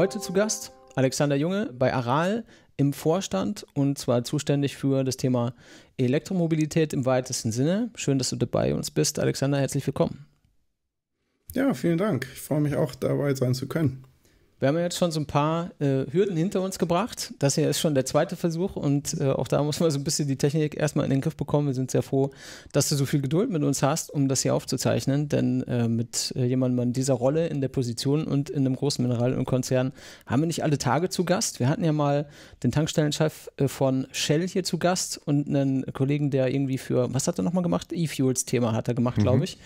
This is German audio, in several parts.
heute zu Gast Alexander Junge bei Aral im Vorstand und zwar zuständig für das Thema Elektromobilität im weitesten Sinne. Schön, dass du dabei uns bist. Alexander, herzlich willkommen. Ja, vielen Dank. Ich freue mich auch dabei sein zu können. Wir haben jetzt schon so ein paar äh, Hürden hinter uns gebracht. Das hier ist schon der zweite Versuch und äh, auch da muss man so ein bisschen die Technik erstmal in den Griff bekommen. Wir sind sehr froh, dass du so viel Geduld mit uns hast, um das hier aufzuzeichnen, denn äh, mit äh, jemandem in dieser Rolle, in der Position und in einem großen Mineral- und Konzern haben wir nicht alle Tage zu Gast. Wir hatten ja mal den Tankstellenchef äh, von Shell hier zu Gast und einen Kollegen, der irgendwie für, was hat er nochmal gemacht? E-Fuels-Thema hat er gemacht, mhm. glaube ich.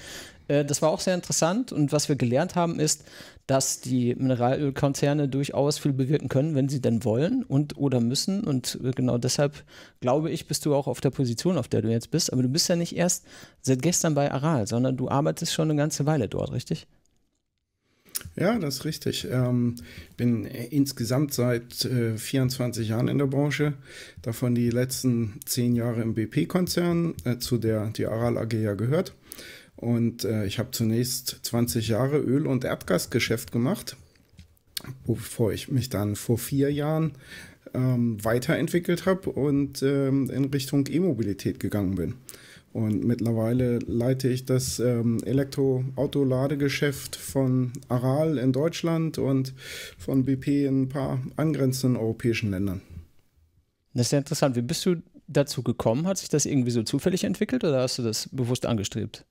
Äh, das war auch sehr interessant und was wir gelernt haben ist, dass die Mineralölkonzerne durchaus viel bewirken können, wenn sie denn wollen und oder müssen. Und äh, genau deshalb glaube ich, bist du auch auf der Position, auf der du jetzt bist. Aber du bist ja nicht erst seit gestern bei Aral, sondern du arbeitest schon eine ganze Weile dort, richtig? Ja, das ist richtig. Ähm, bin äh, insgesamt seit äh, 24 Jahren in der Branche, davon die letzten 10 Jahre im BP-Konzern, äh, zu der die Aral AG ja gehört. Und äh, ich habe zunächst 20 Jahre Öl- und Erdgasgeschäft gemacht, bevor ich mich dann vor vier Jahren ähm, weiterentwickelt habe und ähm, in Richtung E-Mobilität gegangen bin. Und mittlerweile leite ich das ähm, Elektroautoladegeschäft von Aral in Deutschland und von BP in ein paar angrenzenden europäischen Ländern. Das ist ja interessant. Wie bist du dazu gekommen? Hat sich das irgendwie so zufällig entwickelt oder hast du das bewusst angestrebt?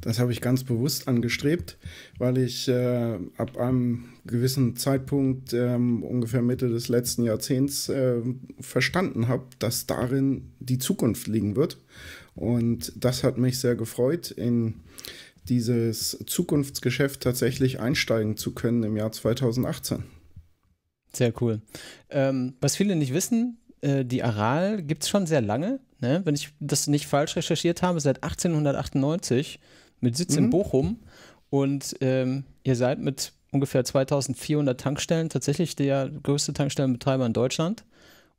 Das habe ich ganz bewusst angestrebt, weil ich äh, ab einem gewissen Zeitpunkt, ähm, ungefähr Mitte des letzten Jahrzehnts, äh, verstanden habe, dass darin die Zukunft liegen wird. Und das hat mich sehr gefreut, in dieses Zukunftsgeschäft tatsächlich einsteigen zu können im Jahr 2018. Sehr cool. Ähm, was viele nicht wissen, äh, die Aral gibt es schon sehr lange. Ne? Wenn ich das nicht falsch recherchiert habe, seit 1898 mit Sitz mhm. in Bochum. Und ähm, ihr seid mit ungefähr 2400 Tankstellen tatsächlich der größte Tankstellenbetreiber in Deutschland.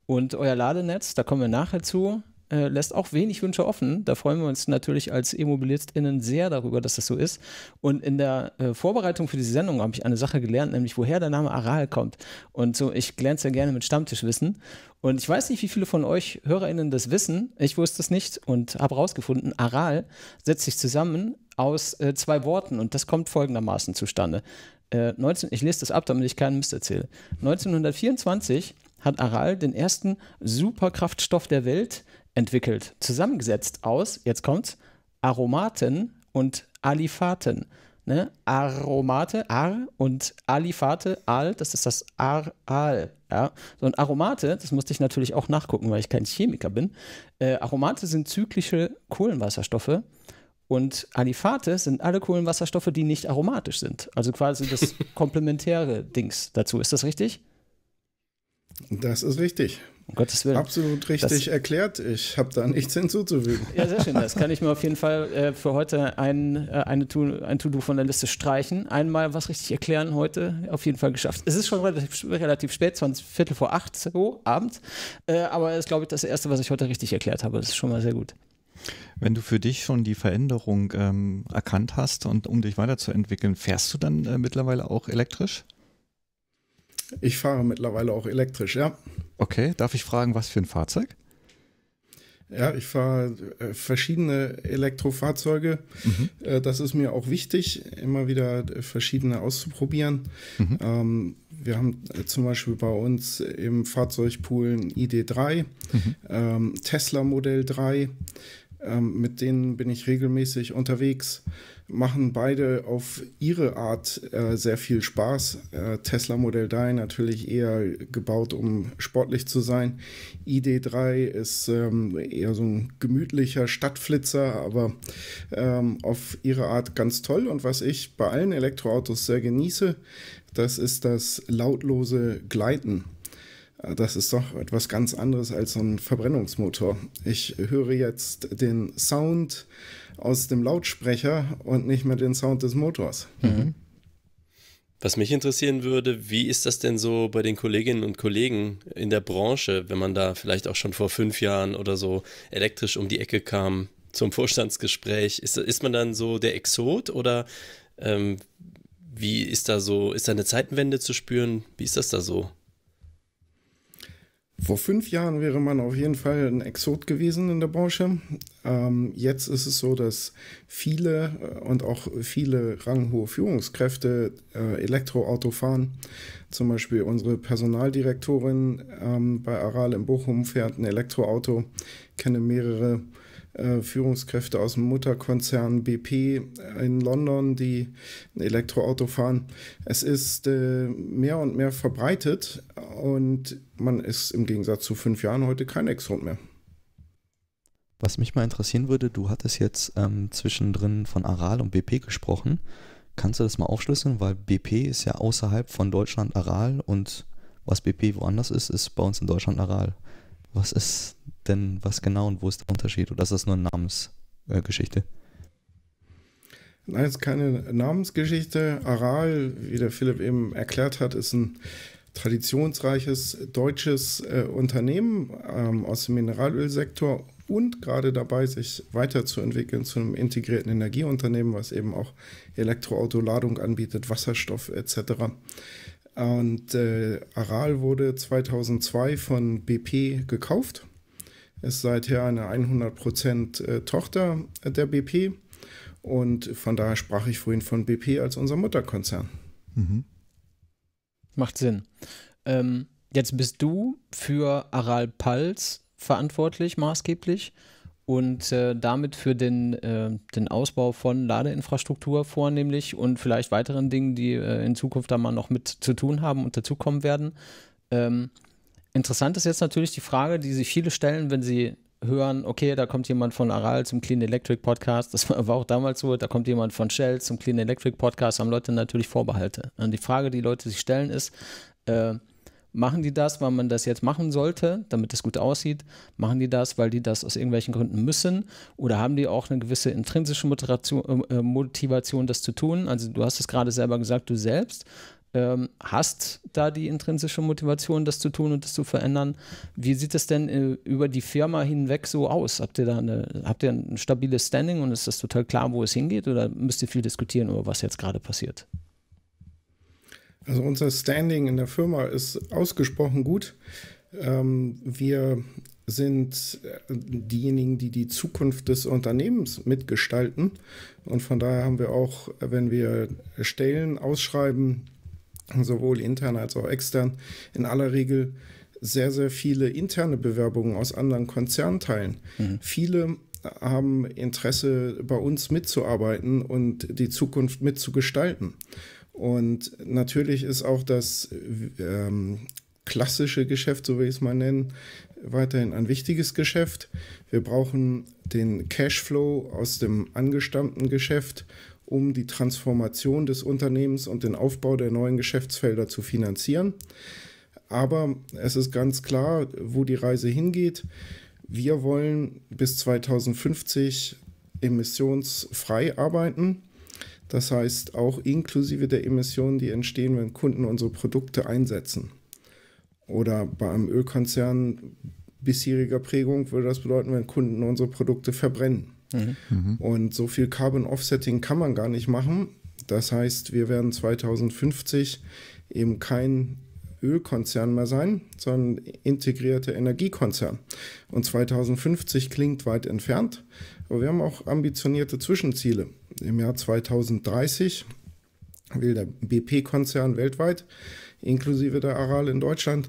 Und euer Ladenetz, da kommen wir nachher zu, äh, lässt auch wenig Wünsche offen. Da freuen wir uns natürlich als E-MobilistInnen sehr darüber, dass das so ist. Und in der äh, Vorbereitung für diese Sendung habe ich eine Sache gelernt, nämlich woher der Name Aral kommt. Und so, ich glänze ja gerne mit Stammtischwissen. Und ich weiß nicht, wie viele von euch HörerInnen das wissen. Ich wusste es nicht und habe herausgefunden, Aral setzt sich zusammen aus äh, zwei Worten und das kommt folgendermaßen zustande. Äh, 19, ich lese das ab, damit ich keinen Mist erzähle. 1924 hat Aral den ersten Superkraftstoff der Welt entwickelt, zusammengesetzt aus, jetzt kommt's, Aromaten und Aliphaten. Ne? Aromate, Ar und Aliphate, Al, das ist das Ar, Al. Ja? So ein Aromate, das musste ich natürlich auch nachgucken, weil ich kein Chemiker bin. Äh, Aromate sind zyklische Kohlenwasserstoffe, und Alifate sind alle Kohlenwasserstoffe, die nicht aromatisch sind. Also quasi das komplementäre Dings dazu. Ist das richtig? Das ist richtig. Um Gottes Willen. Absolut richtig das, erklärt. Ich habe da nichts hinzuzufügen. Ja, sehr schön. Das kann ich mir auf jeden Fall äh, für heute ein, äh, eine to, ein To-Do von der Liste streichen. Einmal was richtig erklären heute. Auf jeden Fall geschafft. Es ist schon relativ, relativ spät, 20, Viertel vor acht so, abends. Äh, aber es ist, glaube ich, das Erste, was ich heute richtig erklärt habe. Das ist schon mal sehr gut. Wenn du für dich schon die Veränderung ähm, erkannt hast und um dich weiterzuentwickeln, fährst du dann äh, mittlerweile auch elektrisch? Ich fahre mittlerweile auch elektrisch, ja. Okay, darf ich fragen, was für ein Fahrzeug? Ja, ich fahre äh, verschiedene Elektrofahrzeuge. Mhm. Äh, das ist mir auch wichtig, immer wieder äh, verschiedene auszuprobieren. Mhm. Ähm, wir haben zum Beispiel bei uns im Fahrzeugpool ein ID3, mhm. Ähm, Tesla Modell 3, ähm, mit denen bin ich regelmäßig unterwegs. Machen beide auf ihre Art äh, sehr viel Spaß. Äh, Tesla Modell 3 natürlich eher gebaut, um sportlich zu sein. ID3 ist ähm, eher so ein gemütlicher Stadtflitzer, aber ähm, auf ihre Art ganz toll. Und was ich bei allen Elektroautos sehr genieße, das ist das lautlose Gleiten. Äh, das ist doch etwas ganz anderes als so ein Verbrennungsmotor. Ich höre jetzt den Sound aus dem Lautsprecher und nicht mehr den Sound des Motors. Mhm. Was mich interessieren würde, wie ist das denn so bei den Kolleginnen und Kollegen in der Branche, wenn man da vielleicht auch schon vor fünf Jahren oder so elektrisch um die Ecke kam zum Vorstandsgespräch? Ist, ist man dann so der Exot oder ähm, wie ist da so, ist da eine Zeitenwende zu spüren? Wie ist das da so? Vor fünf Jahren wäre man auf jeden Fall ein Exot gewesen in der Branche. Ähm, jetzt ist es so, dass viele äh, und auch viele ranghohe Führungskräfte äh, Elektroauto fahren. Zum Beispiel unsere Personaldirektorin ähm, bei Aral in Bochum fährt ein Elektroauto. kenne mehrere äh, Führungskräfte aus dem Mutterkonzern BP in London, die ein Elektroauto fahren. Es ist äh, mehr und mehr verbreitet und man ist im Gegensatz zu fünf Jahren heute kein Exot mehr. Was mich mal interessieren würde, du hattest jetzt ähm, zwischendrin von Aral und BP gesprochen. Kannst du das mal aufschlüsseln? Weil BP ist ja außerhalb von Deutschland Aral und was BP woanders ist, ist bei uns in Deutschland Aral. Was ist denn, was genau und wo ist der Unterschied? Oder ist das nur eine Namensgeschichte? Nein, es ist keine Namensgeschichte. Aral, wie der Philipp eben erklärt hat, ist ein traditionsreiches deutsches äh, Unternehmen ähm, aus dem Mineralölsektor und gerade dabei, sich weiterzuentwickeln zu einem integrierten Energieunternehmen, was eben auch Elektroautoladung anbietet, Wasserstoff etc. Und äh, Aral wurde 2002 von BP gekauft. Ist seither eine 100% äh, Tochter der BP. Und von daher sprach ich vorhin von BP als unser Mutterkonzern. Mhm. Macht Sinn. Ähm, jetzt bist du für Aral Pals verantwortlich, maßgeblich und äh, damit für den, äh, den Ausbau von Ladeinfrastruktur vornehmlich und vielleicht weiteren Dingen, die äh, in Zukunft da mal noch mit zu tun haben und dazukommen werden. Ähm, interessant ist jetzt natürlich die Frage, die sich viele stellen, wenn sie hören, okay, da kommt jemand von Aral zum Clean Electric Podcast, das war auch damals so, da kommt jemand von Shell zum Clean Electric Podcast, haben Leute natürlich Vorbehalte. Und die Frage, die Leute sich stellen, ist, äh, Machen die das, weil man das jetzt machen sollte, damit es gut aussieht? Machen die das, weil die das aus irgendwelchen Gründen müssen? Oder haben die auch eine gewisse intrinsische Motivation, äh, äh, Motivation das zu tun? Also du hast es gerade selber gesagt, du selbst ähm, hast da die intrinsische Motivation, das zu tun und das zu verändern. Wie sieht es denn äh, über die Firma hinweg so aus? Habt ihr da eine, habt ihr ein stabiles Standing und ist das total klar, wo es hingeht? Oder müsst ihr viel diskutieren über was jetzt gerade passiert? Also unser Standing in der Firma ist ausgesprochen gut. Ähm, wir sind äh, diejenigen, die die Zukunft des Unternehmens mitgestalten. Und von daher haben wir auch, wenn wir Stellen ausschreiben, sowohl intern als auch extern, in aller Regel sehr, sehr viele interne Bewerbungen aus anderen Konzernteilen. Mhm. Viele haben Interesse, bei uns mitzuarbeiten und die Zukunft mitzugestalten. Und natürlich ist auch das ähm, klassische Geschäft, so will ich es mal nennen, weiterhin ein wichtiges Geschäft. Wir brauchen den Cashflow aus dem angestammten Geschäft, um die Transformation des Unternehmens und den Aufbau der neuen Geschäftsfelder zu finanzieren. Aber es ist ganz klar, wo die Reise hingeht. Wir wollen bis 2050 emissionsfrei arbeiten das heißt auch inklusive der Emissionen, die entstehen, wenn Kunden unsere Produkte einsetzen. Oder bei einem Ölkonzern bisheriger Prägung würde das bedeuten, wenn Kunden unsere Produkte verbrennen. Mhm. mhm. Und so viel Carbon Offsetting kann man gar nicht machen. Das heißt, wir werden 2050 eben kein Ölkonzern mehr sein, sondern integrierter Energiekonzern. Und 2050 klingt weit entfernt, aber wir haben auch ambitionierte Zwischenziele. Im Jahr 2030 will der BP-Konzern weltweit, inklusive der Aral in Deutschland,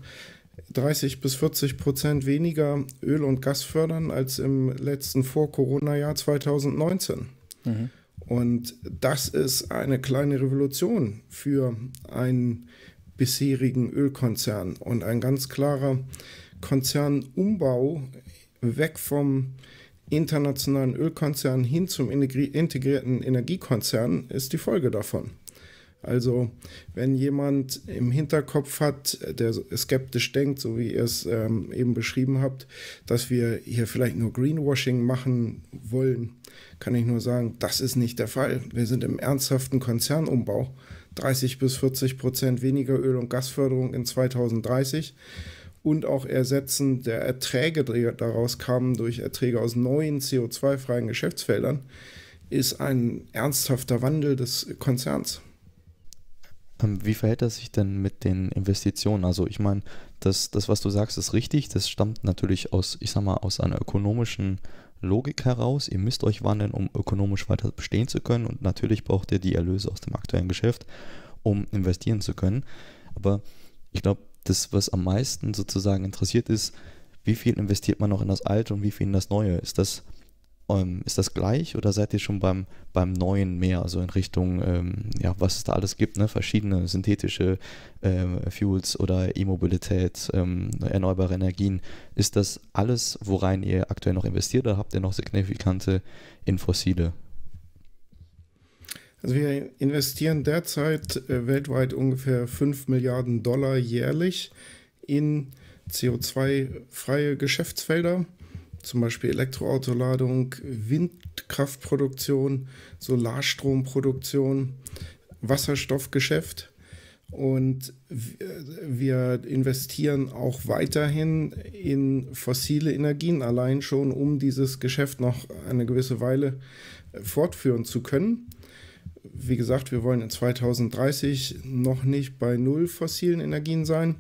30 bis 40 Prozent weniger Öl und Gas fördern als im letzten Vor-Corona-Jahr 2019. Mhm. Und das ist eine kleine Revolution für einen bisherigen Ölkonzern und ein ganz klarer Konzernumbau weg vom internationalen Ölkonzern hin zum integrierten Energiekonzern ist die Folge davon. Also wenn jemand im Hinterkopf hat, der skeptisch denkt, so wie ihr es ähm, eben beschrieben habt, dass wir hier vielleicht nur Greenwashing machen wollen, kann ich nur sagen, das ist nicht der Fall. Wir sind im ernsthaften Konzernumbau. 30 bis 40 Prozent weniger Öl- und Gasförderung in 2030 und auch Ersetzen der Erträge, die daraus kamen durch Erträge aus neuen CO2-freien Geschäftsfeldern, ist ein ernsthafter Wandel des Konzerns. Ähm, wie verhält das sich denn mit den Investitionen? Also ich meine, das, das, was du sagst, ist richtig. Das stammt natürlich aus, ich sag mal, aus einer ökonomischen Logik heraus. Ihr müsst euch wandeln, um ökonomisch weiter bestehen zu können. Und natürlich braucht ihr die Erlöse aus dem aktuellen Geschäft, um investieren zu können. Aber ich glaube, das, was am meisten sozusagen interessiert ist, wie viel investiert man noch in das Alte und wie viel in das Neue? Ist das, ähm, ist das gleich oder seid ihr schon beim, beim Neuen mehr, also in Richtung, ähm, ja, was es da alles gibt, ne? verschiedene synthetische äh, Fuels oder E-Mobilität, ähm, erneuerbare Energien? Ist das alles, worein ihr aktuell noch investiert oder habt ihr noch signifikante in fossile also wir investieren derzeit äh, weltweit ungefähr 5 Milliarden Dollar jährlich in CO2-freie Geschäftsfelder, zum Beispiel Elektroautoladung, Windkraftproduktion, Solarstromproduktion, Wasserstoffgeschäft. Und wir investieren auch weiterhin in fossile Energien allein schon, um dieses Geschäft noch eine gewisse Weile fortführen zu können wie gesagt, wir wollen in 2030 noch nicht bei null fossilen Energien sein,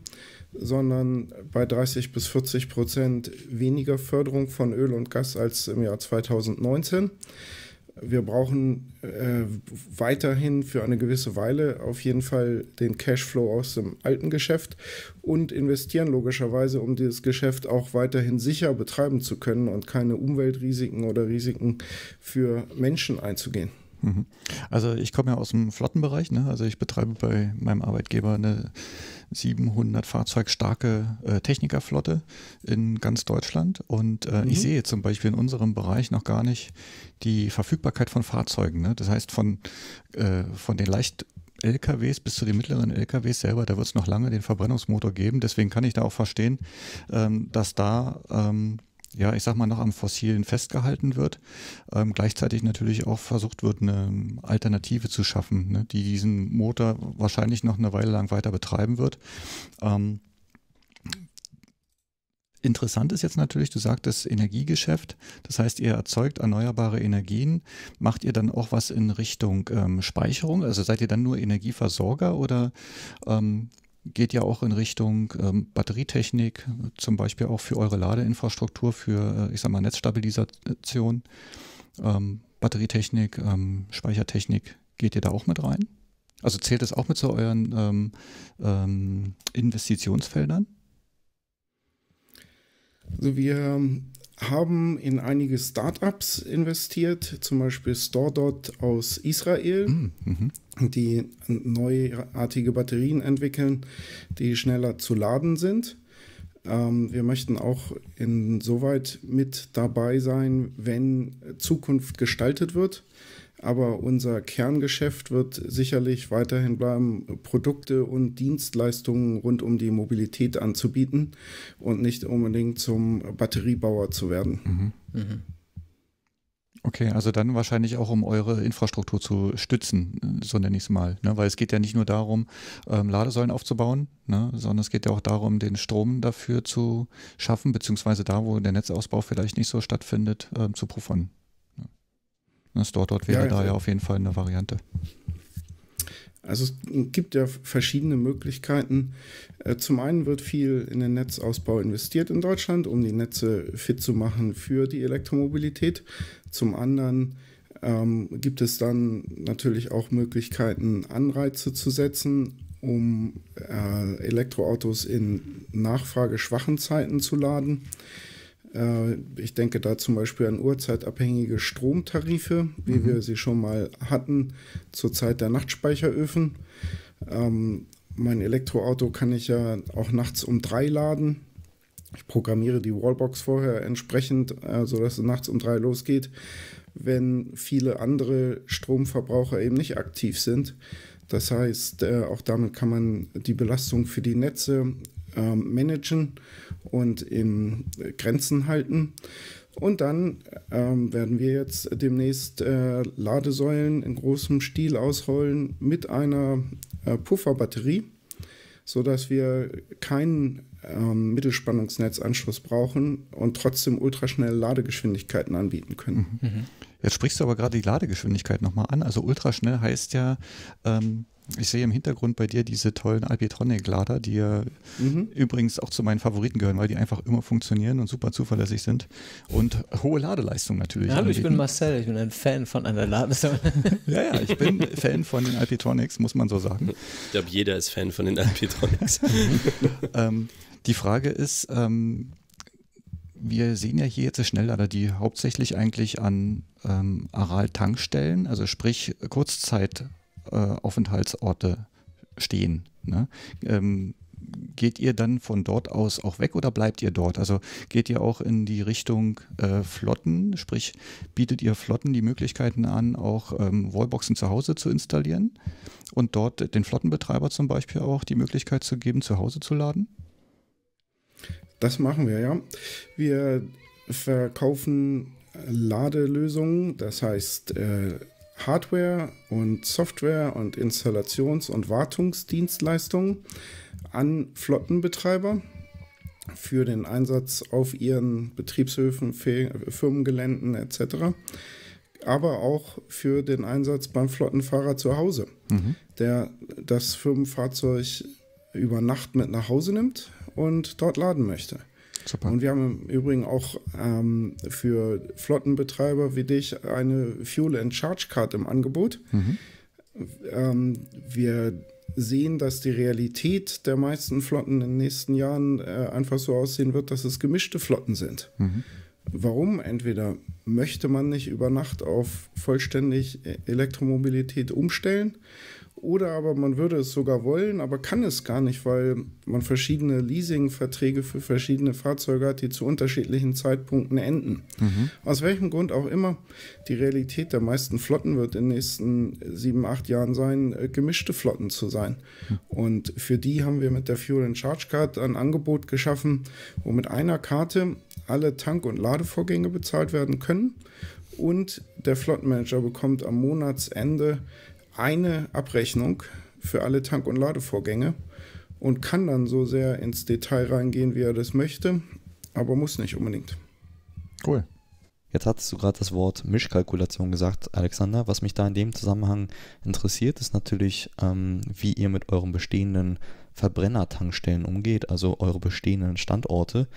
sondern bei 30 bis 40 Prozent weniger Förderung von Öl und Gas als im Jahr 2019. Wir brauchen äh, weiterhin für eine gewisse Weile auf jeden Fall den Cashflow aus dem alten Geschäft und investieren logischerweise, um dieses Geschäft auch weiterhin sicher betreiben zu können und keine Umweltrisiken oder Risiken für Menschen einzugehen. Mhm. Also ich komme ja aus dem Flottenbereich. Ne? Also ich betreibe bei meinem Arbeitgeber eine 700 Fahrzeug starke äh, Technikerflotte in ganz Deutschland. Und äh, mhm. ich sehe zum Beispiel in unserem Bereich noch gar nicht die Verfügbarkeit von Fahrzeugen. Ne? Das heißt von, äh, von den leicht LKWs bis zu den mittleren LKWs selber, da wird es noch lange den Verbrennungsmotor geben. Deswegen kann ich da auch verstehen, ähm, dass da... Ähm, ja, ich sag mal, noch am Fossilen festgehalten wird, ähm, gleichzeitig natürlich auch versucht wird, eine Alternative zu schaffen, ne, die diesen Motor wahrscheinlich noch eine Weile lang weiter betreiben wird. Ähm, Interessant ist jetzt natürlich, du sagtest Energiegeschäft, das heißt, ihr erzeugt erneuerbare Energien. Macht ihr dann auch was in Richtung ähm, Speicherung? Also seid ihr dann nur Energieversorger oder ähm, geht ja auch in Richtung ähm, Batterietechnik, zum Beispiel auch für eure Ladeinfrastruktur, für, äh, ich sag mal, Netzstabilisation, ähm, Batterietechnik, ähm, Speichertechnik. Geht ihr da auch mit rein? Also zählt das auch mit zu euren ähm, ähm, Investitionsfeldern? Also wir haben in einige Startups investiert, zum Beispiel StoreDot aus Israel, hm, mhm. die neuartige Batterien entwickeln, die schneller zu laden sind. Ähm, wir möchten auch insoweit mit dabei sein, wenn Zukunft gestaltet wird, aber unser Kerngeschäft wird sicherlich weiterhin bleiben, Produkte und Dienstleistungen rund um die Mobilität anzubieten und nicht unbedingt zum Batteriebauer zu werden. Mhm. Mhm. Okay, also dann wahrscheinlich auch, um eure Infrastruktur zu stützen, so nenne ich es mal. Ne? Weil es geht ja nicht nur darum, ähm, Ladesäulen aufzubauen, ne? sondern es geht ja auch darum, den Strom dafür zu schaffen, beziehungsweise da, wo der Netzausbau vielleicht nicht so stattfindet, ähm, zu puffern. Das dort wäre ja, da also ja auf jeden Fall eine Variante. Also es gibt ja verschiedene Möglichkeiten. Äh, zum einen wird viel in den Netzausbau investiert in Deutschland, um die Netze fit zu machen für die Elektromobilität. Zum anderen ähm, gibt es dann natürlich auch Möglichkeiten, Anreize zu setzen, um äh, Elektroautos in nachfrageschwachen Zeiten zu laden. Äh, ich denke da zum Beispiel an uhrzeitabhängige Stromtarife, wie mhm. wir sie schon mal hatten zur Zeit der Nachtspeicheröfen. Ähm, mein Elektroauto kann ich ja auch nachts um drei laden. Ich programmiere die Wallbox vorher entsprechend, äh, sodass es nachts um drei losgeht, wenn viele andere Stromverbraucher eben nicht aktiv sind. Das heißt, äh, auch damit kann man die Belastung für die Netze äh, managen und in Grenzen halten. Und dann ähm, werden wir jetzt demnächst äh, Ladesäulen in großem Stil ausrollen mit einer äh, Pufferbatterie, sodass wir keinen ähm, Mittelspannungsnetzanschluss brauchen und trotzdem ultraschnelle Ladegeschwindigkeiten anbieten können. Mhm. mhm. Jetzt sprichst du aber gerade die Ladegeschwindigkeit nochmal an. Also ultraschnell heißt ja, ähm ich sehe im Hintergrund bei dir diese tollen Alpitronic-Lader, die ja mhm. übrigens auch zu meinen Favoriten gehören, weil die einfach immer funktionieren und super zuverlässig sind. Und hohe Ladeleistung natürlich. Hallo, ich bin Marcel, ich bin ein Fan von einer Ladesäule. ja, ja, ich bin Fan von den Alpitronics, muss man so sagen. Ich glaube, jeder ist Fan von den Alpitronics. ähm, die Frage ist, ähm, wir sehen ja hier jetzt Schnelllader, die hauptsächlich eigentlich an ähm, Aral-Tankstellen, also sprich Kurzzeit- äh, Aufenthaltsorte stehen. Ne? Ähm, geht ihr dann von dort aus auch weg oder bleibt ihr dort? Also geht ihr auch in die Richtung äh, Flotten, sprich bietet ihr Flotten die Möglichkeiten an, auch ähm, Wallboxen zu Hause zu installieren und dort den Flottenbetreiber zum Beispiel auch die Möglichkeit zu geben, zu Hause zu laden? Das machen wir ja. Wir verkaufen Ladelösungen, das heißt äh Hardware und Software und Installations- und Wartungsdienstleistungen an Flottenbetreiber für den Einsatz auf ihren Betriebshöfen, äh, Firmengeländen etc., aber auch für den Einsatz beim Flottenfahrer zu Hause, mhm. der das Firmenfahrzeug über Nacht mit nach Hause nimmt und dort laden möchte. Super. Und wir haben im Übrigen auch ähm, für Flottenbetreiber wie dich eine Fuel and Charge Card im Angebot. Mhm. Ähm, wir sehen, dass die Realität der meisten Flotten in den nächsten Jahren äh, einfach so aussehen wird, dass es gemischte Flotten sind. Mhm. Warum? Entweder möchte man nicht über Nacht auf vollständig äh, Elektromobilität umstellen oder aber man würde es sogar wollen, aber kann es gar nicht, weil man verschiedene Leasingverträge für verschiedene Fahrzeuge hat, die zu unterschiedlichen Zeitpunkten enden. Mhm. Aus welchem Grund auch immer, die Realität der meisten Flotten wird in den nächsten sieben, acht Jahren sein, äh, gemischte Flotten zu sein. Mhm. Und für die haben wir mit der Fuel and Charge Card ein Angebot geschaffen, wo mit einer Karte alle Tank- und Ladevorgänge bezahlt werden können und der Flottenmanager bekommt am Monatsende eine Abrechnung für alle Tank- und Ladevorgänge und kann dann so sehr ins Detail reingehen, wie er das möchte, aber muss nicht unbedingt. Cool. Jetzt hattest du gerade das Wort Mischkalkulation gesagt, Alexander. Was mich da in dem Zusammenhang interessiert, ist natürlich, ähm, wie ihr mit euren bestehenden Verbrennertankstellen umgeht, also eure bestehenden Standorte.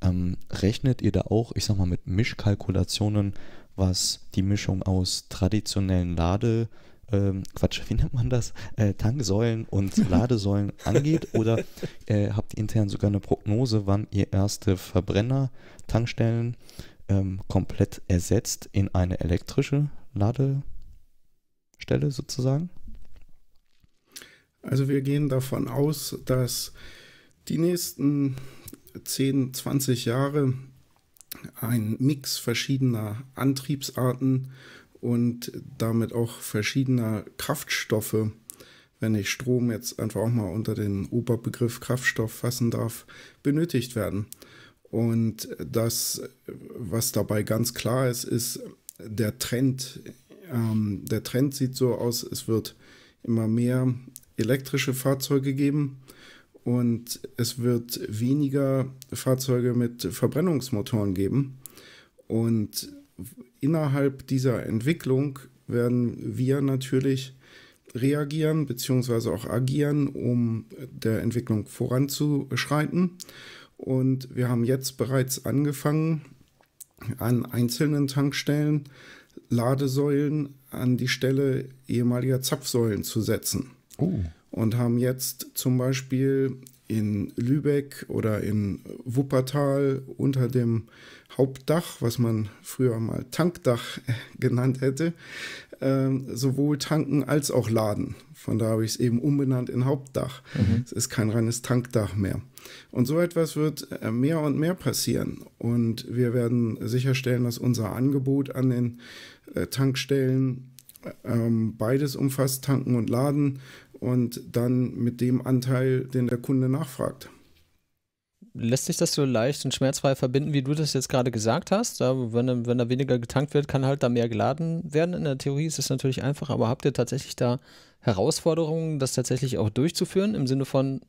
Ähm, rechnet ihr da auch, ich sag mal, mit Mischkalkulationen, was die Mischung aus traditionellen Lade- ähm, Quatsch, wie nennt man das? Äh, Tanksäulen und Ladesäulen angeht oder äh, habt ihr intern sogar eine Prognose, wann ihr erste Verbrenner-Tankstellen ähm, komplett ersetzt in eine elektrische Ladestelle sozusagen? Also wir gehen davon aus, dass die nächsten 10, 20 Jahre ein Mix verschiedener Antriebsarten äh, und damit auch verschiedener Kraftstoffe, wenn ich Strom jetzt einfach auch mal unter den Oberbegriff Kraftstoff fassen darf, benötigt werden. Und das, was dabei ganz klar ist, ist der Trend. Ähm, der Trend sieht so aus, es wird immer mehr elektrische Fahrzeuge geben und es wird weniger Fahrzeuge mit Verbrennungsmotoren geben. Und innerhalb dieser Entwicklung werden wir natürlich reagieren beziehungsweise auch agieren, um der Entwicklung voranzuschreiten. Und wir haben jetzt bereits angefangen, an einzelnen Tankstellen Ladesäulen an die Stelle ehemaliger Zapfsäulen zu setzen. Oh. Und haben jetzt zum Beispiel in Lübeck oder in Wuppertal unter dem Hauptdach, was man früher mal Tankdach genannt hätte, ähm, sowohl tanken als auch laden. Von da habe ich es eben umbenannt in Hauptdach. Mhm. Es ist kein reines Tankdach mehr. Und so etwas wird äh, mehr und mehr passieren. Und wir werden sicherstellen, dass unser Angebot an den äh, Tankstellen ähm, beides umfasst, tanken und laden, und dann mit dem Anteil, den der Kunde nachfragt. Lässt sich das so leicht und schmerzfrei verbinden, wie du das jetzt gerade gesagt hast? Da, wenn, wenn da weniger getankt wird, kann halt da mehr geladen werden. In der Theorie ist es natürlich einfach, aber habt ihr tatsächlich da Herausforderungen, das tatsächlich auch durchzuführen, im Sinne von,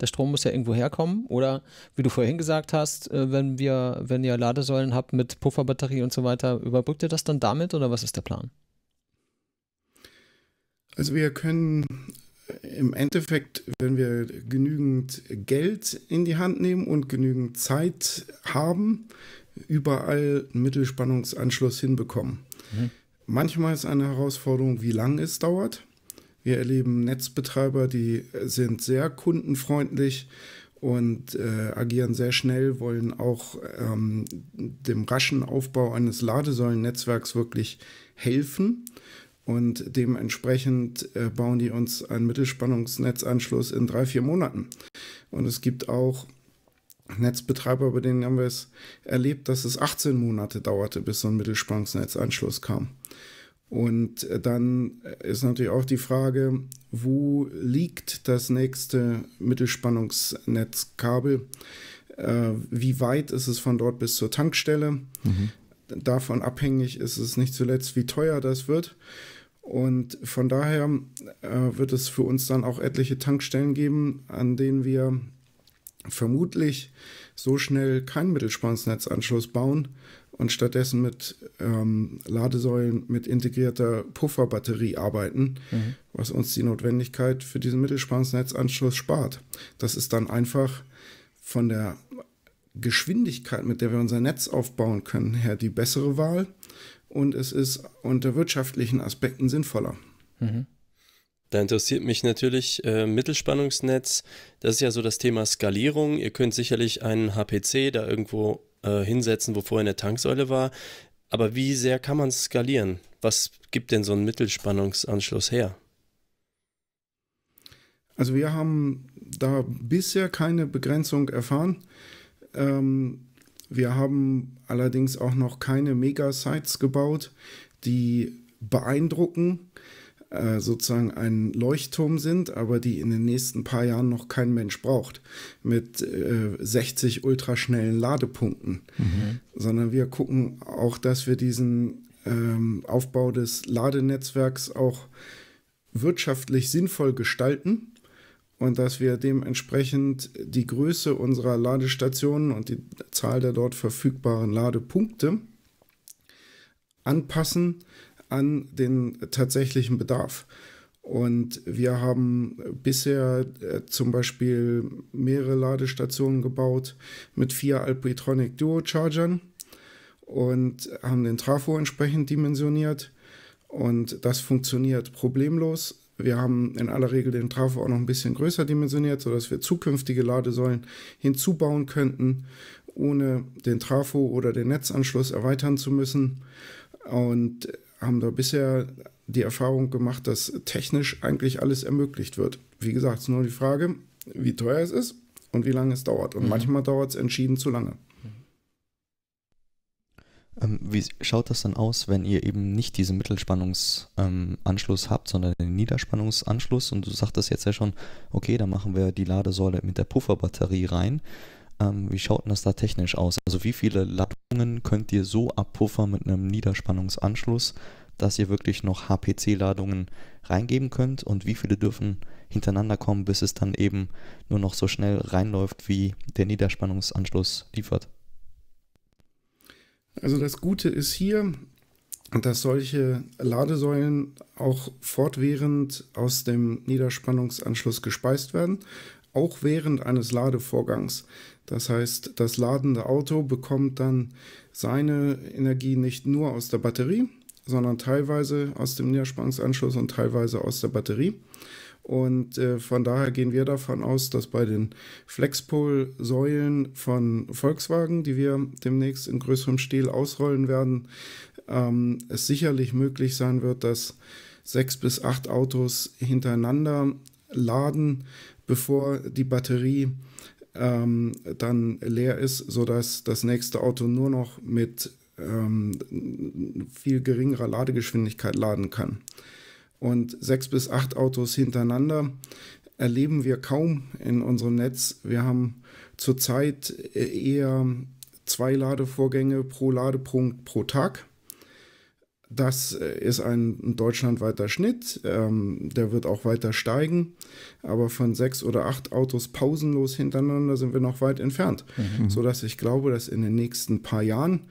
der Strom muss ja irgendwo herkommen. Oder wie du vorhin gesagt hast, äh, wenn wir, wenn ihr Ladesäulen habt mit Pufferbatterie und so weiter, überbrückt ihr das dann damit oder was ist der Plan? Also wir können im Endeffekt, wenn wir genügend Geld in die Hand nehmen und genügend Zeit haben, überall einen Mittelspannungsanschluss hinbekommen. Mhm. Manchmal ist eine Herausforderung, wie lange es dauert. Wir erleben Netzbetreiber, die sind sehr kundenfreundlich und äh, agieren sehr schnell, wollen auch ähm, dem raschen Aufbau eines Ladesäulennetzwerks wirklich helfen und dementsprechend äh, bauen die uns einen Mittelspannungsnetzanschluss in drei, vier Monaten. Und es gibt auch Netzbetreiber, bei denen haben wir es erlebt, dass es 18 Monate dauerte, bis so ein Mittelspannungsnetzanschluss kam. Und äh, dann äh, ist natürlich auch die Frage, wo liegt das nächste Mittelspannungsnetzkabel? wie weit ist es von dort bis zur Tankstelle? Mhm. Davon abhängig ist es nicht zuletzt, wie teuer das wird. Und von daher äh, wird es für uns dann auch etliche Tankstellen geben, an denen wir vermutlich so schnell keinen Mittelspannungsnetzanschluss bauen und stattdessen mit ähm, Ladesäulen mit integrierter Pufferbatterie arbeiten, mhm. was uns die Notwendigkeit für diesen Mittelspannungsnetzanschluss spart. Das ist dann einfach von der Geschwindigkeit, mit der wir unser Netz aufbauen können, her die bessere Wahl und es ist unter wirtschaftlichen Aspekten sinnvoller. Mhm. Da interessiert mich natürlich äh, Mittelspannungsnetz. Das ist ja so das Thema Skalierung. Ihr könnt sicherlich einen HPC da irgendwo äh, hinsetzen, wo vorher eine Tanksäule war. Aber wie sehr kann man skalieren? Was gibt denn so ein Mittelspannungsanschluss her? Also wir haben da bisher keine Begrenzung erfahren. Ähm, wir haben allerdings auch noch keine Mega-Sites gebaut, die beeindrucken, äh, sozusagen ein Leuchtturm sind, aber die in den nächsten paar Jahren noch kein Mensch braucht, mit äh, 60 ultraschnellen Ladepunkten, mhm. sondern wir gucken auch, dass wir diesen ähm, Aufbau des Ladenetzwerks auch wirtschaftlich sinnvoll gestalten und dass wir dementsprechend die Größe unserer Ladestationen und die Zahl der dort verfügbaren Ladepunkte anpassen an den tatsächlichen Bedarf. Und wir haben bisher äh, zum Beispiel mehrere Ladestationen gebaut mit vier Alpitronic Duo Chargern und haben den Trafo entsprechend dimensioniert. Und das funktioniert problemlos. Wir haben in aller Regel den Trafo auch noch ein bisschen größer dimensioniert, sodass wir zukünftige Ladesäulen hinzubauen könnten, ohne den Trafo oder den Netzanschluss erweitern zu müssen. Und haben da bisher die Erfahrung gemacht, dass technisch eigentlich alles ermöglicht wird. Wie gesagt, es ist nur die Frage, wie teuer es ist und wie lange es dauert. Und mhm. manchmal dauert es entschieden zu lange. Ähm, wie schaut das dann aus, wenn ihr eben nicht diesen Mittelspannungsanschluss ähm, habt, sondern den Niederspannungsanschluss? Und du sagtest jetzt ja schon, okay, dann machen wir die Ladesäule mit der Pufferbatterie rein. Ähm, wie schaut denn das da technisch aus? Also wie viele Ladungen könnt ihr so abpuffern mit einem Niederspannungsanschluss, dass ihr wirklich noch HPC-Ladungen reingeben könnt? Und wie viele dürfen hintereinander kommen, bis es dann eben nur noch so schnell reinläuft, wie der Niederspannungsanschluss liefert? Also das Gute ist hier, dass solche Ladesäulen auch fortwährend aus dem Niederspannungsanschluss gespeist werden, auch während eines Ladevorgangs. Das heißt, das ladende Auto bekommt dann seine Energie nicht nur aus der Batterie, sondern teilweise aus dem Niederspannungsanschluss und teilweise aus der Batterie. Und äh, von daher gehen wir davon aus, dass bei den Flexpol-Säulen von Volkswagen, die wir demnächst in größerem Stil ausrollen werden, ähm, es sicherlich möglich sein wird, dass sechs bis acht Autos hintereinander laden, bevor die Batterie ähm, dann leer ist, sodass das nächste Auto nur noch mit ähm, viel geringerer Ladegeschwindigkeit laden kann und sechs bis acht Autos hintereinander erleben wir kaum in unserem Netz. Wir haben zurzeit äh, eher zwei Ladevorgänge pro Ladepunkt pro Tag. Das äh, ist ein deutschlandweiter Schnitt, ähm, der wird auch weiter steigen, aber von sechs oder acht Autos pausenlos hintereinander sind wir noch weit entfernt, mhm. sodass ich glaube, dass in den nächsten paar Jahren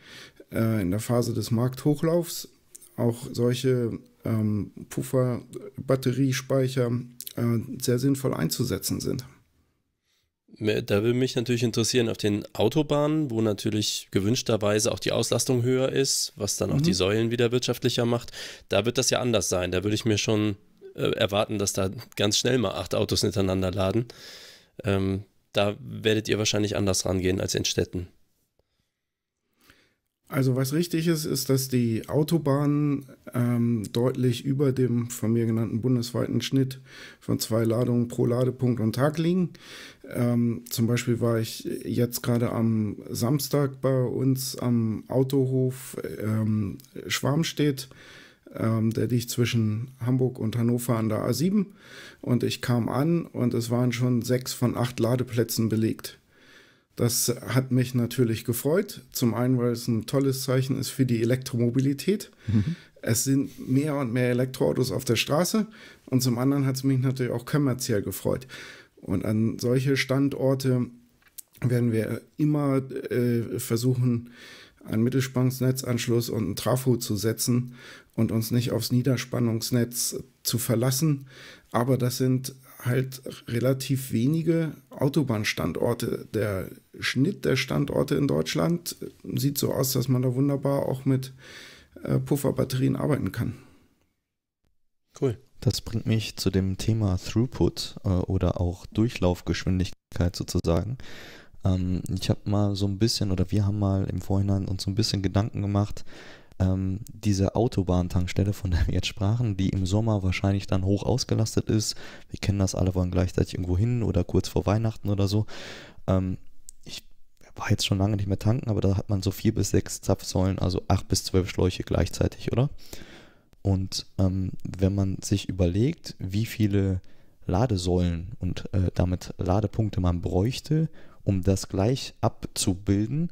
äh, in der Phase des Markthochlaufs auch solche ähm, Puffer, Batteriespeicher äh, sehr sinnvoll einzusetzen sind. Da würde mich natürlich interessieren, auf den Autobahnen, wo natürlich gewünschterweise auch die Auslastung höher ist, was dann auch mhm. die Säulen wieder wirtschaftlicher macht, da wird das ja anders sein. Da würde ich mir schon äh, erwarten, dass da ganz schnell mal acht Autos hintereinander laden. Ähm, da werdet ihr wahrscheinlich anders rangehen als in Städten. Also was richtig ist, ist, dass die Autobahnen ähm, deutlich über dem von mir genannten bundesweiten Schnitt von zwei Ladungen pro Ladepunkt und Tag liegen. Ähm, zum Beispiel war ich jetzt gerade am Samstag bei uns am Autohof ähm, Schwarmstedt. ähm, der liegt zwischen Hamburg und Hannover an der A7. Und ich kam an und es waren schon sechs von acht Ladeplätzen belegt. Das hat mich natürlich gefreut. Zum einen, weil es ein tolles Zeichen ist für die Elektromobilität. Mhm. Es sind mehr und mehr Elektroautos auf der Straße. Und zum anderen hat es mich natürlich auch kommerziell gefreut. Und an solche Standorte werden wir immer äh, versuchen, einen Mittelspannungsnetzanschluss und einen Trafo zu setzen und uns nicht aufs Niederspannungsnetz zu verlassen. Aber das sind halt relativ wenige Autobahnstandorte. Der Schnitt der Standorte in Deutschland sieht so aus, dass man da wunderbar auch mit äh, Pufferbatterien arbeiten kann. Cool. Das bringt mich zu dem Thema Throughput äh, oder auch Durchlaufgeschwindigkeit sozusagen. Ähm, ich habe mal so ein bisschen oder wir haben mal im Vorhinein uns so ein bisschen Gedanken gemacht, ähm, diese Autobahntankstelle, von der wir jetzt sprachen, die im Sommer wahrscheinlich dann hoch ausgelastet ist. Wir kennen das alle, wollen gleichzeitig irgendwo hin oder kurz vor Weihnachten oder so. Ähm, ich war jetzt schon lange nicht mehr tanken, aber da hat man so vier bis sechs Zapfsäulen, also acht bis zwölf Schläuche gleichzeitig, oder? Und ähm, wenn man sich überlegt, wie viele Ladesäulen und äh, damit Ladepunkte man bräuchte, um das gleich abzubilden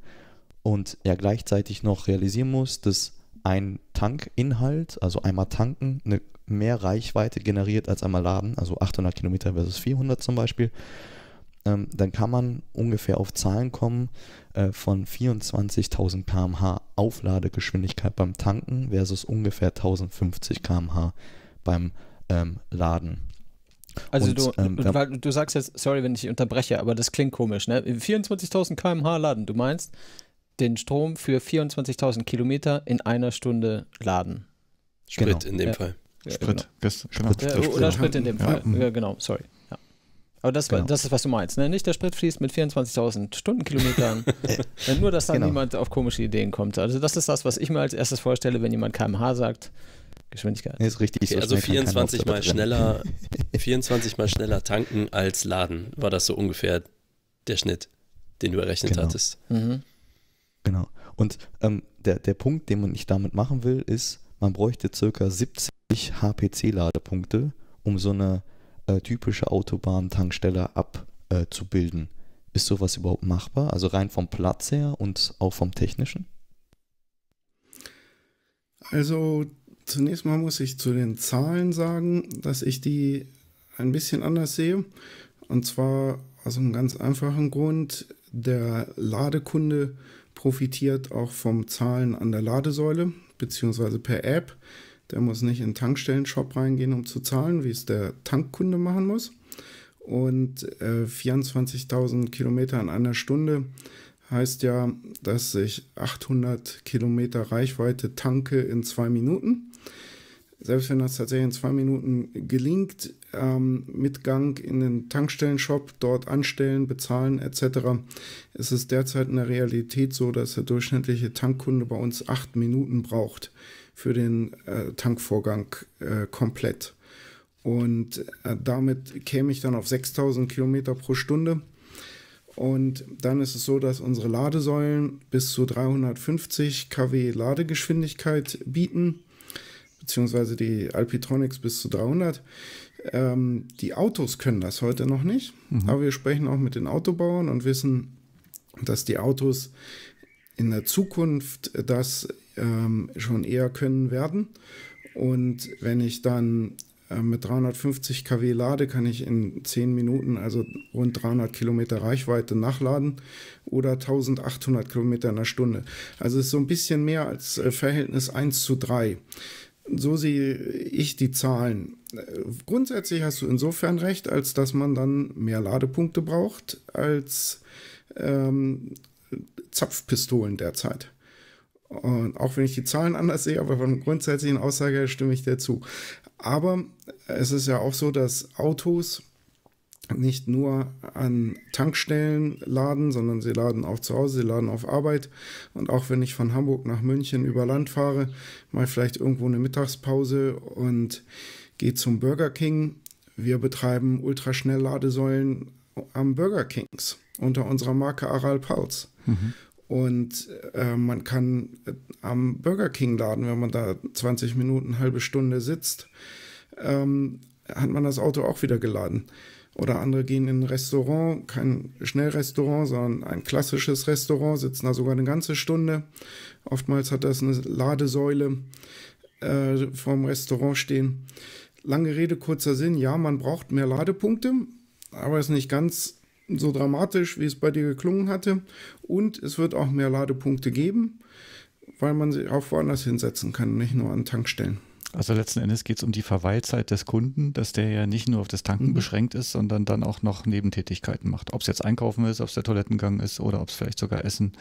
und ja gleichzeitig noch realisieren muss, dass ein Tankinhalt, also einmal tanken, eine mehr Reichweite generiert als einmal laden, also 800 Kilometer versus 400 zum Beispiel, ähm, dann kann man ungefähr auf Zahlen kommen äh, von 24.000 km/h Aufladegeschwindigkeit beim Tanken versus ungefähr 1050 km/h beim ähm, Laden. Also und, du, ähm, du, du sagst jetzt, sorry, wenn ich unterbreche, aber das klingt komisch, ne? 24.000 km/h laden, du meinst, den Strom für 24.000 Kilometer in einer Stunde laden. Sprit genau. in dem ja. Fall. Ja, Sprit. Genau. Sprit. Genau. Sprit. Äh, oder Sprit in dem Fall. Mhm. Ja, genau, sorry. Aber das, genau. das ist, was du meinst, ne? Nicht der Sprit fließt mit 24.000 Stundenkilometern. nur, dass dann genau. niemand auf komische Ideen kommt. Also, das ist das, was ich mir als erstes vorstelle, wenn jemand KMH sagt. Geschwindigkeit. ist richtig. Okay, so also 24 mal schneller, 24 mal schneller tanken als laden, war das so ungefähr der Schnitt, den du errechnet genau. hattest. Mhm. Genau. Und ähm, der, der Punkt, den man nicht damit machen will, ist, man bräuchte ca. 70 HPC-Ladepunkte, um so eine äh, typische Autobahn-Tankstelle abzubilden. Äh, ist sowas überhaupt machbar? Also rein vom Platz her und auch vom technischen? Also zunächst mal muss ich zu den Zahlen sagen, dass ich die ein bisschen anders sehe. Und zwar aus einem ganz einfachen Grund. Der Ladekunde profitiert auch vom Zahlen an der Ladesäule beziehungsweise per App. Der muss nicht in den Tankstellen-Shop reingehen, um zu zahlen, wie es der Tankkunde machen muss. Und äh, 24.000 Kilometer in einer Stunde heißt ja, dass ich 800 Kilometer Reichweite tanke in zwei Minuten selbst wenn das tatsächlich in zwei Minuten gelingt, ähm, mit Gang in den Tankstellenshop, dort anstellen, bezahlen etc., ist es derzeit in der Realität so, dass der durchschnittliche Tankkunde bei uns acht Minuten braucht für den äh, Tankvorgang äh, komplett. Und äh, damit käme ich dann auf 6000 Kilometer pro Stunde. Und dann ist es so, dass unsere Ladesäulen bis zu 350 kW Ladegeschwindigkeit bieten beziehungsweise die Alpitronics bis zu 300. Ähm, die Autos können das heute noch nicht, mhm. aber wir sprechen auch mit den Autobauern und wissen, dass die Autos in der Zukunft das ähm, schon eher können werden. Und wenn ich dann äh, mit 350 kW lade, kann ich in 10 Minuten, also rund 300 Kilometer Reichweite nachladen oder 1800 Kilometer in der Stunde. Also ist so ein bisschen mehr als äh, Verhältnis 1 zu 3 so sehe ich die Zahlen. Grundsätzlich hast du insofern recht, als dass man dann mehr Ladepunkte braucht als ähm, Zapfpistolen derzeit. Und auch wenn ich die Zahlen anders sehe, aber von grundsätzlichen Aussage stimme ich dir zu. Aber es ist ja auch so, dass Autos nicht nur an Tankstellen laden, sondern sie laden auch zu Hause, sie laden auf Arbeit. Und auch wenn ich von Hamburg nach München über Land fahre, mal vielleicht irgendwo eine Mittagspause und gehe zum Burger King. Wir betreiben Ultraschnellladesäulen am Burger Kings unter unserer Marke Aral Pulse. Mhm. Und äh, man kann äh, am Burger King laden, wenn man da 20 Minuten, halbe Stunde sitzt, ähm, hat man das Auto auch wieder geladen. Oder andere gehen in ein Restaurant, kein Schnellrestaurant, sondern ein klassisches Restaurant, sitzen da sogar eine ganze Stunde. Oftmals hat das eine Ladesäule äh, vorm Restaurant stehen. Lange Rede, kurzer Sinn, ja, man braucht mehr Ladepunkte, aber es ist nicht ganz so dramatisch, wie es bei dir geklungen hatte. Und es wird auch mehr Ladepunkte geben, weil man sie auch woanders hinsetzen kann, nicht nur an Tankstellen. Also letzten Endes geht es um die Verweilzeit des Kunden, dass der ja nicht nur auf das Tanken mhm. beschränkt ist, sondern dann auch noch Nebentätigkeiten macht. Ob es jetzt Einkaufen ist, ob es der Toilettengang ist oder ob es vielleicht sogar Essen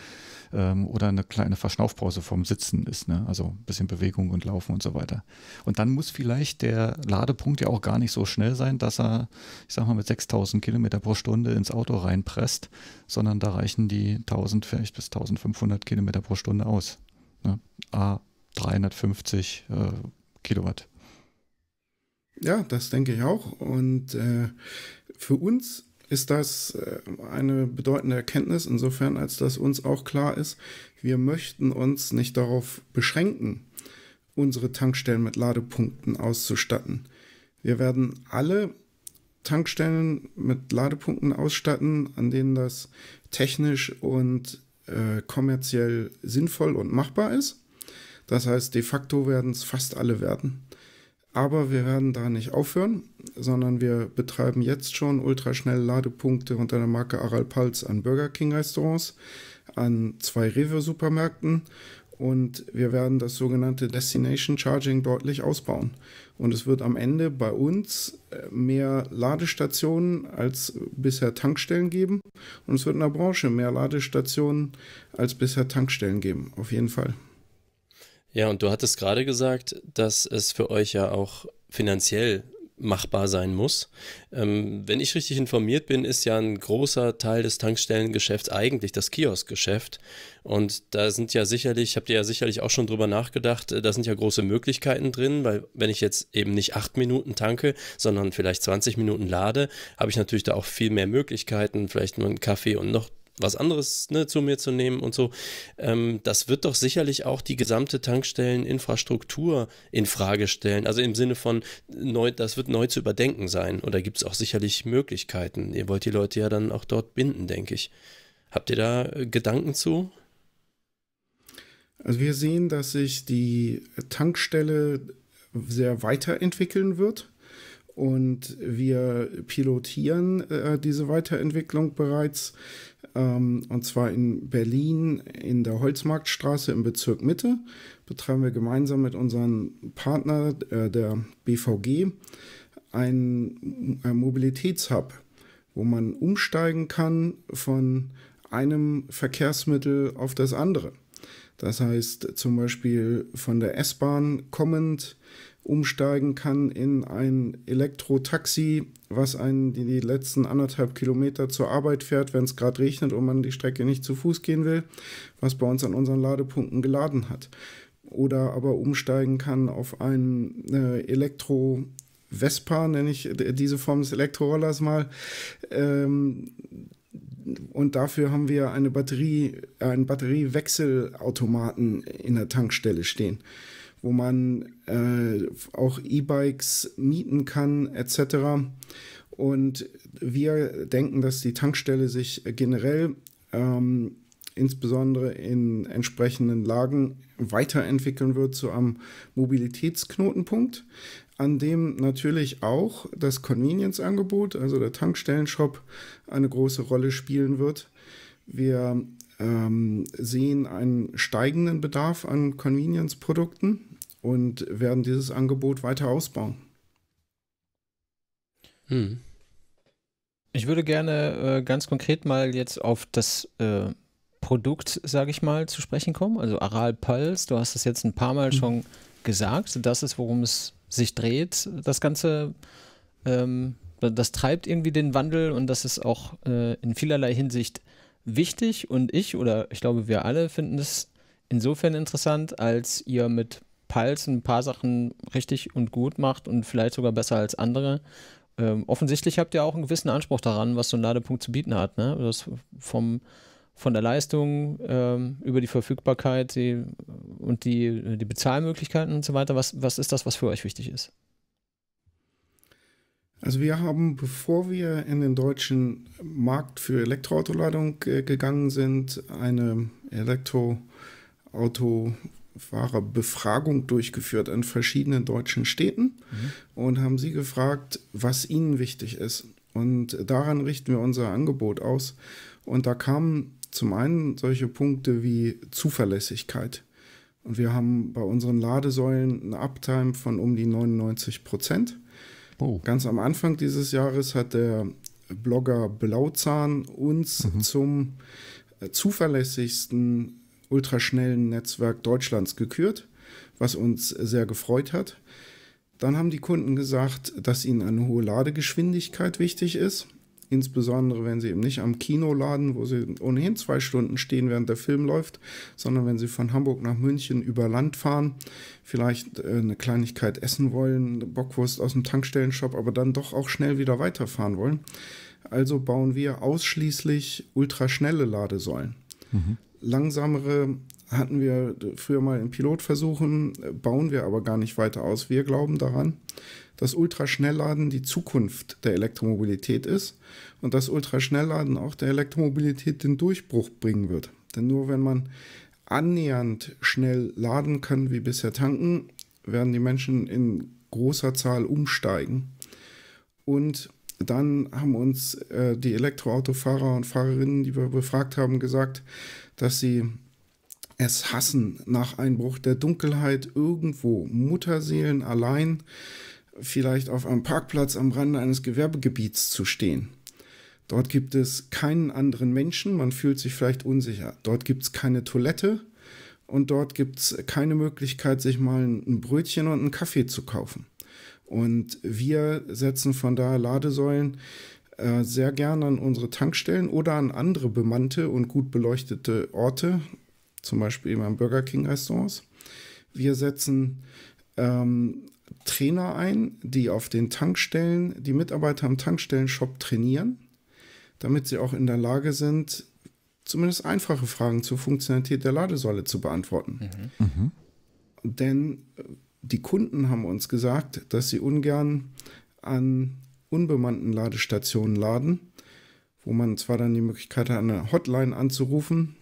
ähm, oder eine kleine Verschnaufpause vom Sitzen ist. Ne? Also ein bisschen Bewegung und Laufen und so weiter. Und dann muss vielleicht der Ladepunkt ja auch gar nicht so schnell sein, dass er, ich sag mal, mit 6000 Kilometer pro Stunde ins Auto reinpresst, sondern da reichen die 1000 vielleicht bis 1500 Kilometer pro Stunde aus. Ne? A, 350 äh, Kilowatt. Ja, das denke ich auch. Und äh, für uns ist das äh, eine bedeutende Erkenntnis, insofern als dass uns auch klar ist, wir möchten uns nicht darauf beschränken, unsere Tankstellen mit Ladepunkten auszustatten. Wir werden alle Tankstellen mit Ladepunkten ausstatten, an denen das technisch und äh, kommerziell sinnvoll und machbar ist. Das heißt, de facto werden es fast alle werden. Aber wir werden da nicht aufhören, sondern wir betreiben jetzt schon ultraschnelle Ladepunkte unter der Marke Aral Pulse an Burger King Restaurants, an zwei Rewe-Supermärkten und wir werden das sogenannte Destination Charging deutlich ausbauen. Und es wird am Ende bei uns äh, mehr Ladestationen als bisher Tankstellen geben. Und es wird in der Branche mehr Ladestationen als bisher Tankstellen geben, auf jeden Fall. Ja, und du hattest gerade gesagt, dass es für euch ja auch finanziell machbar sein muss. Ähm, wenn ich richtig informiert bin, ist ja ein großer Teil des Tankstellengeschäfts eigentlich das Kioskgeschäft. Und da sind ja sicherlich, habt ihr ja sicherlich auch schon drüber nachgedacht, äh, da sind ja große Möglichkeiten drin, weil wenn ich jetzt eben nicht acht Minuten tanke, sondern vielleicht 20 Minuten lade, habe ich natürlich da auch viel mehr Möglichkeiten, vielleicht nur einen Kaffee und noch was anderes ne, zu mir zu nehmen und so. Ähm, das wird doch sicherlich auch die gesamte Tankstelleninfrastruktur in Frage stellen. Also im Sinne von neu, das wird neu zu überdenken sein. Oder gibt es auch sicherlich Möglichkeiten? Ihr wollt die Leute ja dann auch dort binden, denke ich. Habt ihr da äh, Gedanken zu? Also wir sehen, dass sich die Tankstelle sehr weiterentwickeln wird und wir pilotieren äh, diese Weiterentwicklung bereits ähm, und zwar in Berlin in der Holzmarktstraße im Bezirk Mitte betreiben wir gemeinsam mit unserem Partner äh, der BVG einen, einen Mobilitätshub, wo man umsteigen kann von einem Verkehrsmittel auf das andere. Das heißt zum Beispiel von der S-Bahn kommend umsteigen kann in ein Elektro-Taxi, was einen die letzten anderthalb Kilometer zur Arbeit fährt, wenn es gerade regnet und man die Strecke nicht zu Fuß gehen will, was bei uns an unseren Ladepunkten geladen hat. Oder aber umsteigen kann auf einen äh, Elektro Vespa, nenne ich äh, diese Form des Elektrorollers mal. Ähm, und dafür haben wir eine Batterie, einen Batteriewechselautomaten in der Tankstelle stehen wo man äh, auch E-Bikes mieten kann etc. Und wir denken, dass die Tankstelle sich generell ähm, insbesondere in entsprechenden Lagen weiterentwickeln wird zu einem Mobilitätsknotenpunkt, an dem natürlich auch das Convenience-Angebot, also der Tankstellenshop, eine große Rolle spielen wird. Wir ähm, sehen einen steigenden Bedarf an Convenience-Produkten und werden dieses Angebot weiter ausbauen. Hm. Ich würde gerne äh, ganz konkret mal jetzt auf das äh, Produkt, sage ich mal, zu sprechen kommen. Also Aral Pulse, du hast es jetzt ein paar Mal hm. schon gesagt. Das ist, worum es sich dreht. Das Ganze, ähm, das treibt irgendwie den Wandel und das ist auch äh, in vielerlei Hinsicht wichtig. Und ich oder ich glaube, wir alle finden es insofern interessant, als ihr mit Pals ein paar Sachen richtig und gut macht und vielleicht sogar besser als andere. Ähm, offensichtlich habt ihr auch einen gewissen Anspruch daran, was so ein Ladepunkt zu bieten hat. Ne? Das vom, von der Leistung ähm, über die Verfügbarkeit die, und die, die Bezahlmöglichkeiten und so weiter. Was, was ist das, was für euch wichtig ist? Also wir haben, bevor wir in den deutschen Markt für Elektroautoladung äh, gegangen sind, eine Elektroauto Fahrerbefragung durchgeführt in verschiedenen deutschen Städten mhm. und haben sie gefragt, was ihnen wichtig ist. Und daran richten wir unser Angebot aus. Und da kamen zum einen solche Punkte wie Zuverlässigkeit. Und wir haben bei unseren Ladesäulen eine Uptime von um die 99 Prozent. Oh. Ganz am Anfang dieses Jahres hat der Blogger Blauzahn uns mhm. zum äh, zuverlässigsten ultraschnellen Netzwerk Deutschlands gekürt, was uns sehr gefreut hat. Dann haben die Kunden gesagt, dass ihnen eine hohe Ladegeschwindigkeit wichtig ist, insbesondere wenn sie eben nicht am Kino laden, wo sie ohnehin zwei Stunden stehen, während der Film läuft, sondern wenn sie von Hamburg nach München über Land fahren, vielleicht äh, eine Kleinigkeit essen wollen, eine Bockwurst aus dem Tankstellenshop, aber dann doch auch schnell wieder weiterfahren wollen. Also bauen wir ausschließlich ultraschnelle Ladesäulen. Mhm. Langsamere hatten wir früher mal in Pilotversuchen, äh, bauen wir aber gar nicht weiter aus. Wir glauben daran, dass Ultraschnellladen die Zukunft der Elektromobilität ist und dass Ultraschnellladen auch der Elektromobilität den Durchbruch bringen wird. Denn nur wenn man annähernd schnell laden kann wie bisher tanken, werden die Menschen in großer Zahl umsteigen. Und dann haben uns äh, die Elektroautofahrer und Fahrerinnen, die wir befragt haben, gesagt, dass sie es hassen, nach Einbruch der Dunkelheit irgendwo Mutterseelen allein vielleicht auf einem Parkplatz am Rande eines Gewerbegebiets zu stehen. Dort gibt es keinen anderen Menschen, man fühlt sich vielleicht unsicher. Dort gibt es keine Toilette und dort gibt es keine Möglichkeit, sich mal ein Brötchen und einen Kaffee zu kaufen. Und wir setzen von daher Ladesäulen, äh, sehr gerne an unsere Tankstellen oder an andere bemannte und gut beleuchtete Orte, zum Beispiel eben an Burger King Restaurants. Wir setzen ähm, Trainer ein, die auf den Tankstellen, die Mitarbeiter am Tankstellenshop trainieren, damit sie auch in der Lage sind, zumindest einfache Fragen zur Funktionalität der Ladesäule zu beantworten. Mhm. Mhm. Denn äh, die Kunden haben uns gesagt, dass sie ungern an unbemannten Ladestationen laden, wo man zwar dann die Möglichkeit hat, eine Hotline anzurufen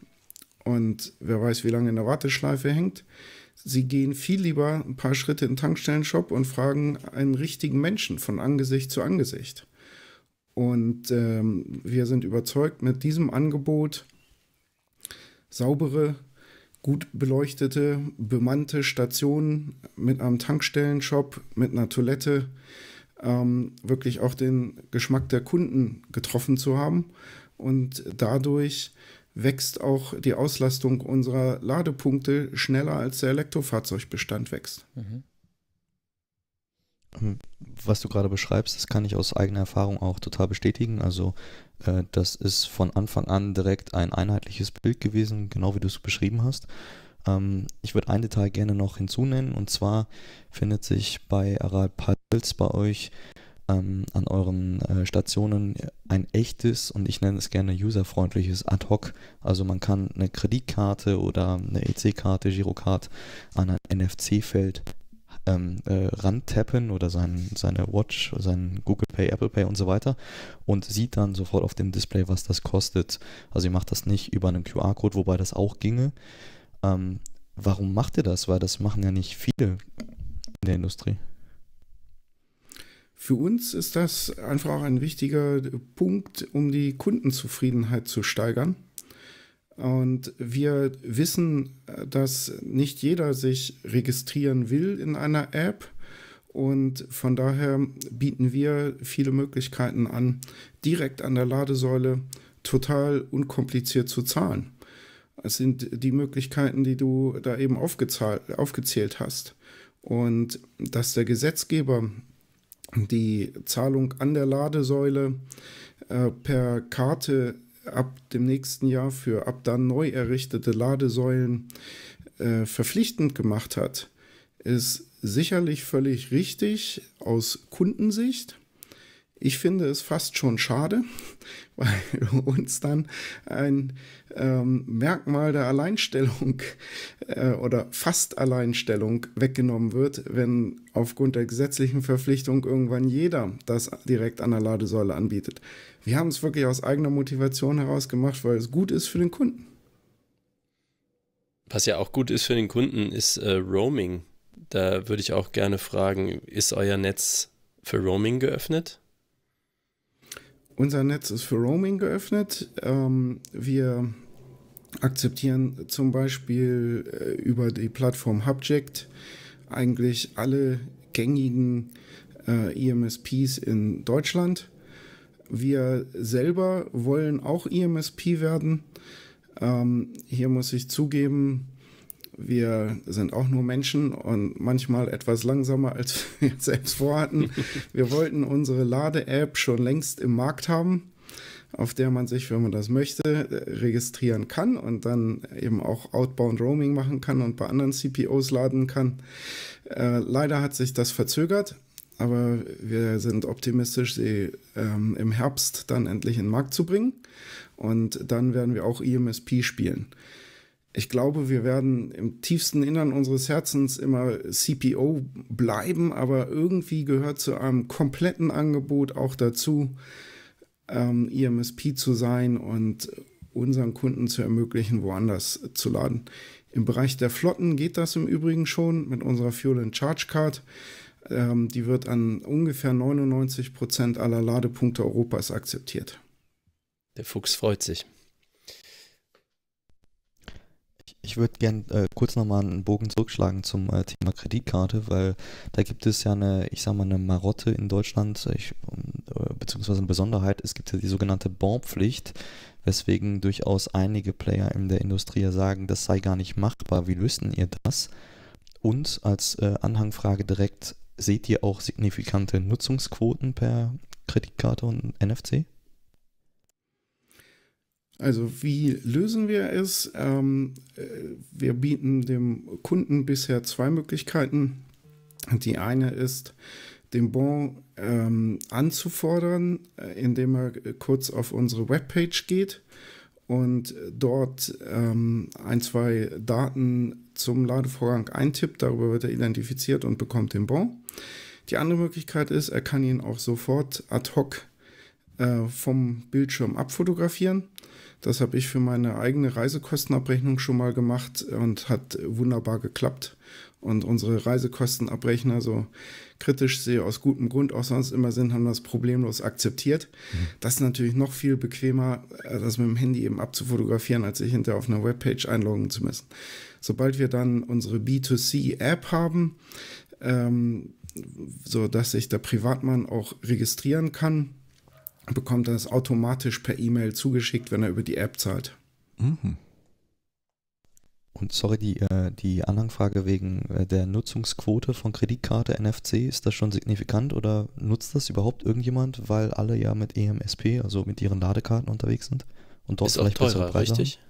und wer weiß, wie lange in der Warteschleife hängt. Sie gehen viel lieber ein paar Schritte in den Tankstellenshop und fragen einen richtigen Menschen von Angesicht zu Angesicht. Und ähm, wir sind überzeugt, mit diesem Angebot saubere, gut beleuchtete, bemannte Stationen mit einem Tankstellenshop, mit einer Toilette, ähm, wirklich auch den Geschmack der Kunden getroffen zu haben. Und dadurch wächst auch die Auslastung unserer Ladepunkte schneller, als der Elektrofahrzeugbestand wächst. Mhm. Ähm, was du gerade beschreibst, das kann ich aus eigener Erfahrung auch total bestätigen. Also äh, das ist von Anfang an direkt ein einheitliches Bild gewesen, genau wie du es beschrieben hast ähm, ich würde ein Detail gerne noch hinzunehmen und zwar findet sich bei Aral Pal Festivals bei euch ähm, an euren äh, Stationen ein echtes und ich nenne es gerne userfreundliches Ad-Hoc. Also man kann eine Kreditkarte oder eine EC-Karte, Girocard an ein NFC-Feld ähm, äh, rantappen oder sein, seine Watch, sein Google Pay, Apple Pay und so weiter und sieht dann sofort auf dem Display, was das kostet. Also ihr macht das nicht über einen QR-Code, wobei das auch ginge. Ähm, warum macht ihr das? Weil das machen ja nicht viele in der Industrie. Für uns ist das einfach auch ein wichtiger Punkt, um die Kundenzufriedenheit zu steigern. Und wir wissen, dass nicht jeder sich registrieren will in einer App. Und von daher bieten wir viele Möglichkeiten an, direkt an der Ladesäule total unkompliziert zu zahlen. Es sind die Möglichkeiten, die du da eben aufgezählt hast. Und dass der Gesetzgeber die Zahlung an der Ladesäule äh, per Karte ab dem nächsten Jahr für ab dann neu errichtete Ladesäulen äh, verpflichtend gemacht hat, ist sicherlich völlig richtig aus Kundensicht. Ich finde es fast schon schade, weil uns dann ein ähm, Merkmal der Alleinstellung äh, oder fast Alleinstellung weggenommen wird, wenn aufgrund der gesetzlichen Verpflichtung irgendwann jeder das direkt an der Ladesäule anbietet. Wir haben es wirklich aus eigener Motivation heraus gemacht, weil es gut ist für den Kunden. Was ja auch gut ist für den Kunden, ist äh, Roaming. Da würde ich auch gerne fragen, ist euer Netz für Roaming geöffnet? Unser Netz ist für Roaming geöffnet. Ähm, wir akzeptieren zum Beispiel äh, über die Plattform Hubject eigentlich alle gängigen äh, EMSPs in Deutschland. Wir selber wollen auch EMSP werden. Ähm, hier muss ich zugeben, wir sind auch nur Menschen und manchmal etwas langsamer, als wir selbst vorhatten. Wir wollten unsere Lade-App schon längst im Markt haben auf der man sich, wenn man das möchte, äh, registrieren kann und dann eben auch Outbound Roaming machen kann und bei anderen CPOs laden kann. Äh, leider hat sich das verzögert, aber wir sind optimistisch, sie ähm, im Herbst dann endlich in den Markt zu bringen und dann werden wir auch EMSP spielen. Ich glaube, wir werden im tiefsten Innern unseres Herzens immer CPO bleiben, aber irgendwie gehört zu einem kompletten Angebot auch dazu, ähm, EMSP zu sein und unseren Kunden zu ermöglichen, woanders zu laden. Im Bereich der Flotten geht das im Übrigen schon mit unserer Fuel and Charge Card. Ähm, die wird an ungefähr 99 Prozent aller Ladepunkte Europas akzeptiert. Der Fuchs freut sich. Ich würde gerne äh, kurz nochmal einen Bogen zurückschlagen zum äh, Thema Kreditkarte, weil da gibt es ja eine, ich sag mal, eine Marotte in Deutschland, äh, ich, äh, beziehungsweise eine Besonderheit. Es gibt ja die sogenannte Bonpflicht, weswegen durchaus einige Player in der Industrie ja sagen, das sei gar nicht machbar. Wie löst ihr das? Und als äh, Anhangfrage direkt, seht ihr auch signifikante Nutzungsquoten per Kreditkarte und NFC? Also wie lösen wir es? Ähm, äh, wir bieten dem Kunden bisher zwei Möglichkeiten. Die eine ist, den Bon ähm, anzufordern, äh, indem er äh, kurz auf unsere Webpage geht und dort ähm, ein, zwei Daten zum Ladevorgang eintippt. Darüber wird er identifiziert und bekommt den Bon. Die andere Möglichkeit ist, er kann ihn auch sofort ad hoc äh, vom Bildschirm abfotografieren das habe ich für meine eigene Reisekostenabrechnung schon mal gemacht und hat wunderbar geklappt. Und unsere Reisekostenabrechner, so kritisch sie aus gutem Grund auch sonst immer sind, haben das problemlos akzeptiert. Mhm. Das ist natürlich noch viel bequemer, äh, das mit dem Handy eben abzufotografieren, als sich hinterher auf einer Webpage einloggen zu müssen. Sobald wir dann unsere B2C-App haben, ähm, so dass sich der Privatmann auch registrieren kann, bekommt das automatisch per E-Mail zugeschickt, wenn er über die App zahlt. Mhm. Und sorry, die, äh, die Anhangfrage wegen äh, der Nutzungsquote von Kreditkarte NFC, ist das schon signifikant oder nutzt das überhaupt irgendjemand, weil alle ja mit EMSP, also mit ihren Ladekarten unterwegs sind und dort ist vielleicht auch teurer, richtig? Haben?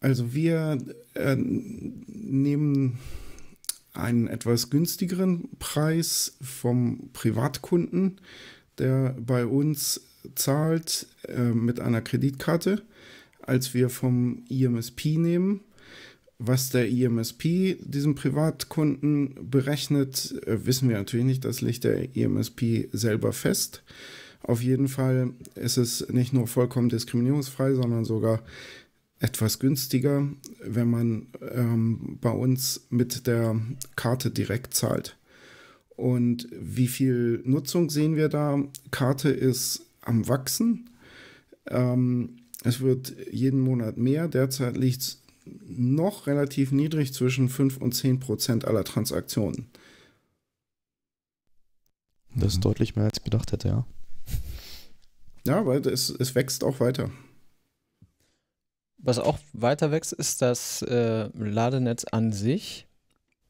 Also wir äh, nehmen einen etwas günstigeren Preis vom Privatkunden, der bei uns zahlt äh, mit einer Kreditkarte, als wir vom IMSP nehmen. Was der IMSP diesem Privatkunden berechnet, äh, wissen wir natürlich nicht. Das legt der IMSP selber fest. Auf jeden Fall ist es nicht nur vollkommen diskriminierungsfrei, sondern sogar etwas günstiger, wenn man ähm, bei uns mit der Karte direkt zahlt. Und wie viel Nutzung sehen wir da? Karte ist am Wachsen. Ähm, es wird jeden Monat mehr. Derzeit liegt es noch relativ niedrig zwischen 5 und 10 Prozent aller Transaktionen. Das ist mhm. deutlich mehr, als ich gedacht hätte, ja. Ja, weil es, es wächst auch weiter. Was auch weiter wächst, ist das äh, Ladenetz an sich.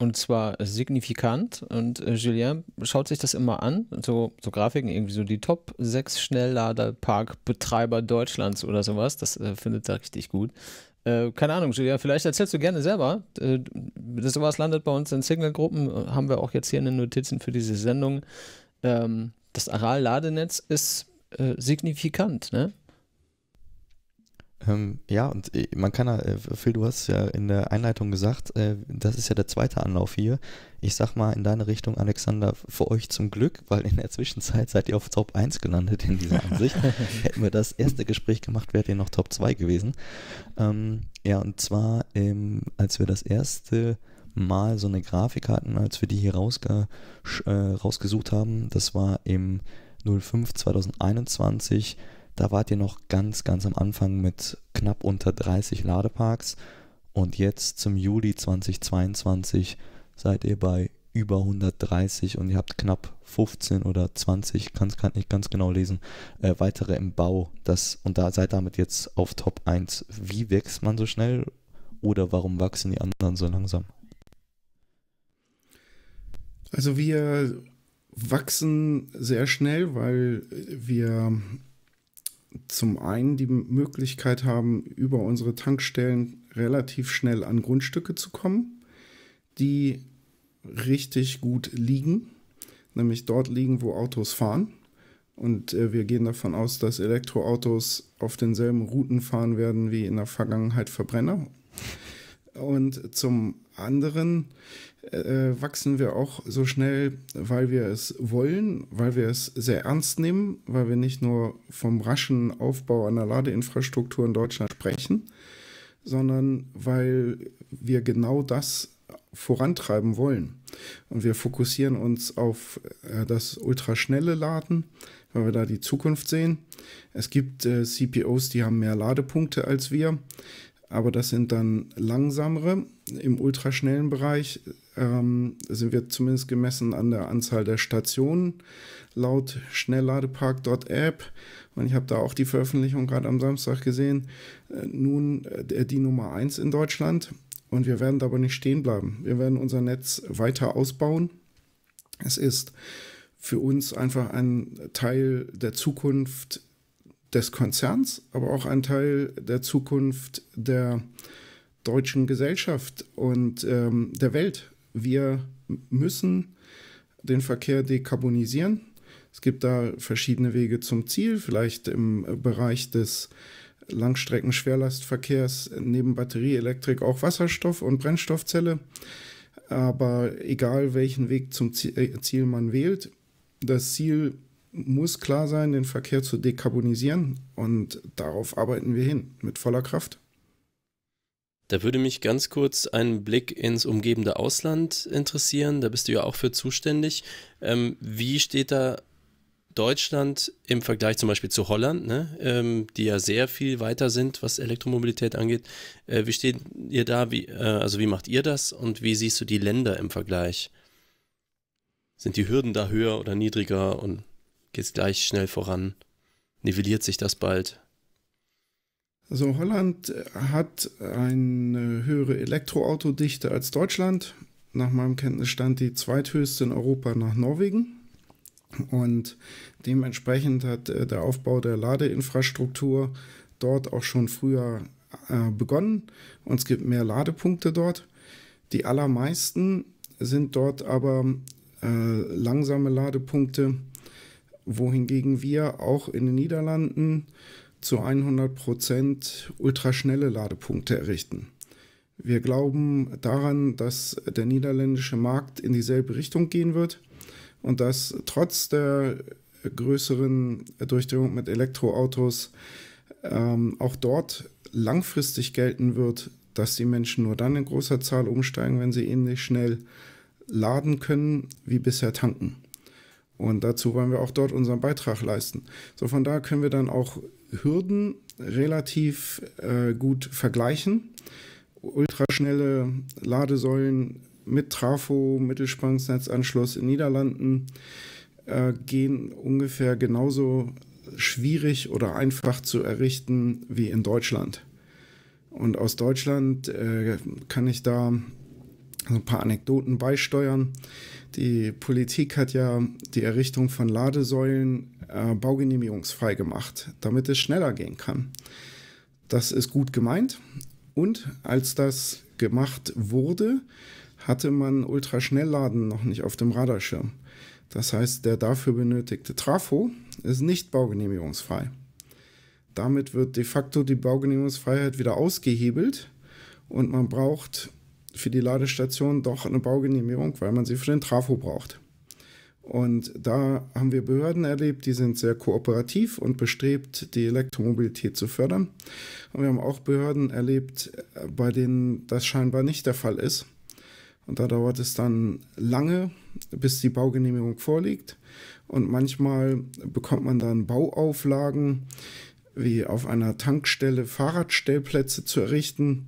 Und zwar signifikant. Und äh, Julien schaut sich das immer an. So, so Grafiken, irgendwie so die Top 6 Schnellladerparkbetreiber Deutschlands oder sowas. Das äh, findet er richtig gut. Äh, keine Ahnung, Julien, vielleicht erzählst du gerne selber. Äh, das sowas landet bei uns in Signal-Gruppen. Haben wir auch jetzt hier in den Notizen für diese Sendung. Ähm, das Aral-Ladenetz ist äh, signifikant, ne? Ähm, ja, und äh, man kann, äh, Phil, du hast ja in der Einleitung gesagt, äh, das ist ja der zweite Anlauf hier. Ich sag mal in deine Richtung, Alexander, für euch zum Glück, weil in der Zwischenzeit seid ihr auf Top 1 gelandet in dieser Ansicht. Hätten wir das erste Gespräch gemacht, wärt ihr noch Top 2 gewesen. Ähm, ja, und zwar, ähm, als wir das erste Mal so eine Grafik hatten, als wir die hier rausge äh, rausgesucht haben, das war im 05 2021 da wart ihr noch ganz, ganz am Anfang mit knapp unter 30 Ladeparks und jetzt zum Juli 2022 seid ihr bei über 130 und ihr habt knapp 15 oder 20, kann es nicht ganz genau lesen, äh, weitere im Bau. Das, und da seid damit jetzt auf Top 1. Wie wächst man so schnell oder warum wachsen die anderen so langsam? Also wir wachsen sehr schnell, weil wir zum einen die Möglichkeit haben, über unsere Tankstellen relativ schnell an Grundstücke zu kommen, die richtig gut liegen, nämlich dort liegen, wo Autos fahren. Und äh, wir gehen davon aus, dass Elektroautos auf denselben Routen fahren werden wie in der Vergangenheit Verbrenner. Und zum anderen äh, wachsen wir auch so schnell, weil wir es wollen, weil wir es sehr ernst nehmen, weil wir nicht nur vom raschen Aufbau einer Ladeinfrastruktur in Deutschland sprechen, sondern weil wir genau das vorantreiben wollen. Und wir fokussieren uns auf äh, das ultraschnelle Laden, weil wir da die Zukunft sehen. Es gibt äh, CPOs, die haben mehr Ladepunkte als wir, aber das sind dann langsamere im ultraschnellen Bereich ähm, sind wir zumindest gemessen an der Anzahl der Stationen laut schnellladepark.app. Und ich habe da auch die Veröffentlichung gerade am Samstag gesehen. Äh, nun äh, die Nummer 1 in Deutschland. Und wir werden dabei nicht stehen bleiben. Wir werden unser Netz weiter ausbauen. Es ist für uns einfach ein Teil der Zukunft des Konzerns, aber auch ein Teil der Zukunft der äh, deutschen Gesellschaft und ähm, der Welt. Wir müssen den Verkehr dekarbonisieren. Es gibt da verschiedene Wege zum Ziel, vielleicht im Bereich des Langstreckenschwerlastverkehrs neben Batterieelektrik auch Wasserstoff und Brennstoffzelle. Aber egal welchen Weg zum äh, Ziel man wählt, das Ziel muss klar sein, den Verkehr zu dekarbonisieren und darauf arbeiten wir hin mit voller Kraft. Da würde mich ganz kurz ein Blick ins umgebende Ausland interessieren. Da bist du ja auch für zuständig. Ähm, wie steht da Deutschland im Vergleich zum Beispiel zu Holland, ne? ähm, die ja sehr viel weiter sind, was Elektromobilität angeht? Äh, wie steht ihr da? Wie, äh, also wie macht ihr das und wie siehst du die Länder im Vergleich? Sind die Hürden da höher oder niedriger und geht es gleich schnell voran? Nivelliert sich das bald? Also Holland äh, hat eine höhere Elektroautodichte als Deutschland. Nach meinem Kenntnisstand die zweithöchste in Europa nach Norwegen. Und dementsprechend hat äh, der Aufbau der Ladeinfrastruktur dort auch schon früher äh, begonnen und es gibt mehr Ladepunkte dort. Die allermeisten sind dort aber langsame Ladepunkte, wohingegen wir auch in den Niederlanden zu 100% ultraschnelle Ladepunkte errichten. Wir glauben daran, dass der niederländische Markt in dieselbe Richtung gehen wird und dass trotz der größeren Durchdringung mit Elektroautos ähm, auch dort langfristig gelten wird, dass die Menschen nur dann in großer Zahl umsteigen, wenn sie ähnlich schnell laden können wie bisher tanken. Und dazu wollen wir auch dort unseren Beitrag leisten. So von da können wir dann auch Hürden relativ äh, gut vergleichen. Ultraschnelle Ladesäulen mit Trafo, Mittelspannungsnetzanschluss in Niederlanden äh, gehen ungefähr genauso schwierig oder einfach zu errichten wie in Deutschland. Und aus Deutschland äh, kann ich da ein paar Anekdoten beisteuern. Die Politik hat ja die Errichtung von Ladesäulen äh, baugenehmigungsfrei gemacht, damit es schneller gehen kann. Das ist gut gemeint. Und als das gemacht wurde, hatte man Ultraschnellladen noch nicht auf dem Radarschirm. Das heißt, der dafür benötigte Trafo ist nicht baugenehmigungsfrei. Damit wird de facto die Baugenehmigungsfreiheit wieder ausgehebelt und man braucht für die Ladestation doch eine Baugenehmigung, weil man sie für den Trafo braucht. Und da haben wir Behörden erlebt, die sind sehr kooperativ und bestrebt, die Elektromobilität zu fördern. Und wir haben auch Behörden erlebt, bei denen das scheinbar nicht der Fall ist. Und da dauert es dann lange, bis die Baugenehmigung vorliegt. Und manchmal bekommt man dann Bauauflagen, wie auf einer Tankstelle Fahrradstellplätze zu errichten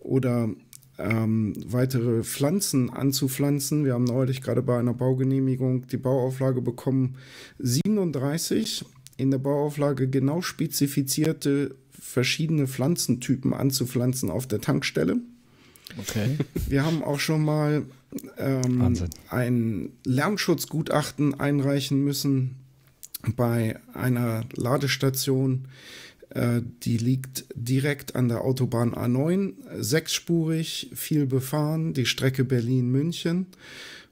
oder ähm, weitere Pflanzen anzupflanzen. Wir haben neulich gerade bei einer Baugenehmigung die Bauauflage bekommen 37 in der Bauauflage genau spezifizierte verschiedene Pflanzentypen anzupflanzen auf der Tankstelle. Okay. Wir haben auch schon mal ähm, ein Lärmschutzgutachten einreichen müssen bei einer Ladestation, äh, die liegt direkt an der Autobahn A9, sechsspurig, viel befahren, die Strecke Berlin-München.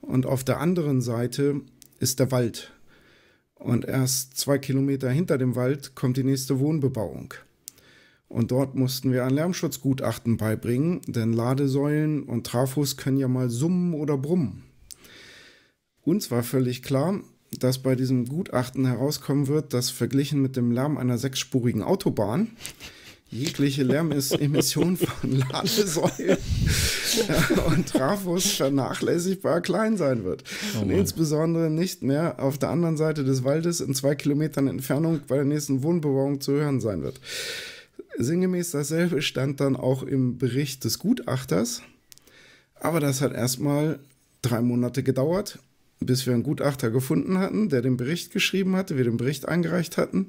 Und auf der anderen Seite ist der Wald. Und erst zwei Kilometer hinter dem Wald kommt die nächste Wohnbebauung. Und dort mussten wir ein Lärmschutzgutachten beibringen, denn Ladesäulen und Trafos können ja mal summen oder brummen. Uns war völlig klar, dass bei diesem Gutachten herauskommen wird, dass verglichen mit dem Lärm einer sechsspurigen Autobahn jegliche Lärmemission von Ladesäulen und Trafos vernachlässigbar klein sein wird. Oh und insbesondere nicht mehr auf der anderen Seite des Waldes in zwei Kilometern Entfernung bei der nächsten Wohnbebauung zu hören sein wird. Sinngemäß dasselbe stand dann auch im Bericht des Gutachters. Aber das hat erstmal drei Monate gedauert bis wir einen Gutachter gefunden hatten, der den Bericht geschrieben hatte, wir den Bericht eingereicht hatten.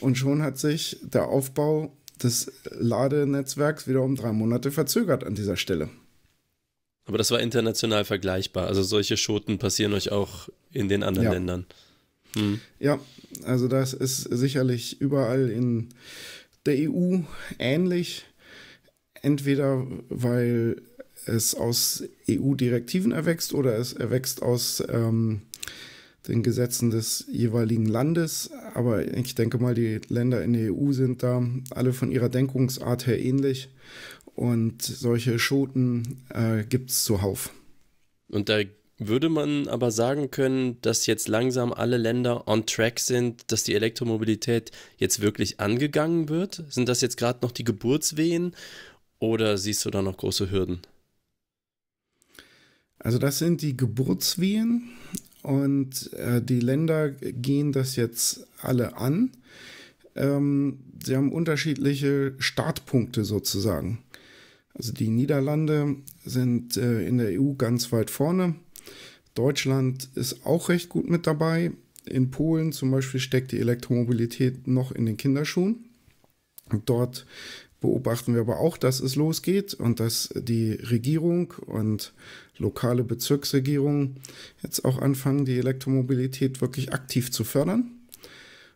Und schon hat sich der Aufbau des Ladenetzwerks wieder um drei Monate verzögert an dieser Stelle. Aber das war international vergleichbar. Also solche Schoten passieren euch auch in den anderen ja. Ländern. Hm. Ja, also das ist sicherlich überall in der EU ähnlich. Entweder weil es aus EU-Direktiven erwächst oder es erwächst aus ähm, den Gesetzen des jeweiligen Landes. Aber ich denke mal, die Länder in der EU sind da alle von ihrer Denkungsart her ähnlich. Und solche Schoten äh, gibt es zuhauf. Und da würde man aber sagen können, dass jetzt langsam alle Länder on track sind, dass die Elektromobilität jetzt wirklich angegangen wird? Sind das jetzt gerade noch die Geburtswehen oder siehst du da noch große Hürden? Also das sind die Geburtswehen und äh, die Länder gehen das jetzt alle an. Ähm, sie haben unterschiedliche Startpunkte sozusagen. Also die Niederlande sind äh, in der EU ganz weit vorne. Deutschland ist auch recht gut mit dabei. In Polen zum Beispiel steckt die Elektromobilität noch in den Kinderschuhen. Dort beobachten wir aber auch, dass es losgeht und dass die Regierung und lokale Bezirksregierungen jetzt auch anfangen, die Elektromobilität wirklich aktiv zu fördern.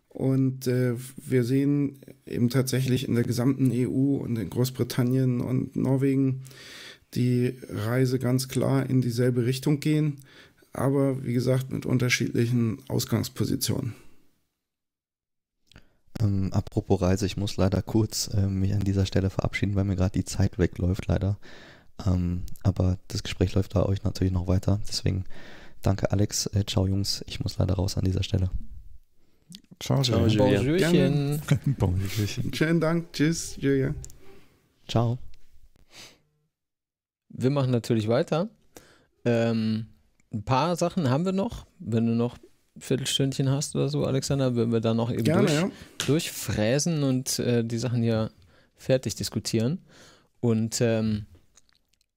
Und äh, wir sehen eben tatsächlich in der gesamten EU und in Großbritannien und Norwegen die Reise ganz klar in dieselbe Richtung gehen, aber wie gesagt mit unterschiedlichen Ausgangspositionen. Ähm, apropos Reise, ich muss leider kurz äh, mich an dieser Stelle verabschieden, weil mir gerade die Zeit wegläuft, leider. Ähm, aber das Gespräch läuft bei euch natürlich noch weiter. Deswegen danke, Alex. Äh, ciao, Jungs. Ich muss leider raus an dieser Stelle. Ciao, ciao Julian. Bonjourchen. Bonjourchen. Schönen Dank. Tschüss, Julia. Ciao. Wir machen natürlich weiter. Ähm, ein paar Sachen haben wir noch. Wenn du noch Viertelstündchen hast oder so, Alexander, würden wir dann noch eben Gerne, durch, ja. durchfräsen und äh, die Sachen hier fertig diskutieren. Und ähm,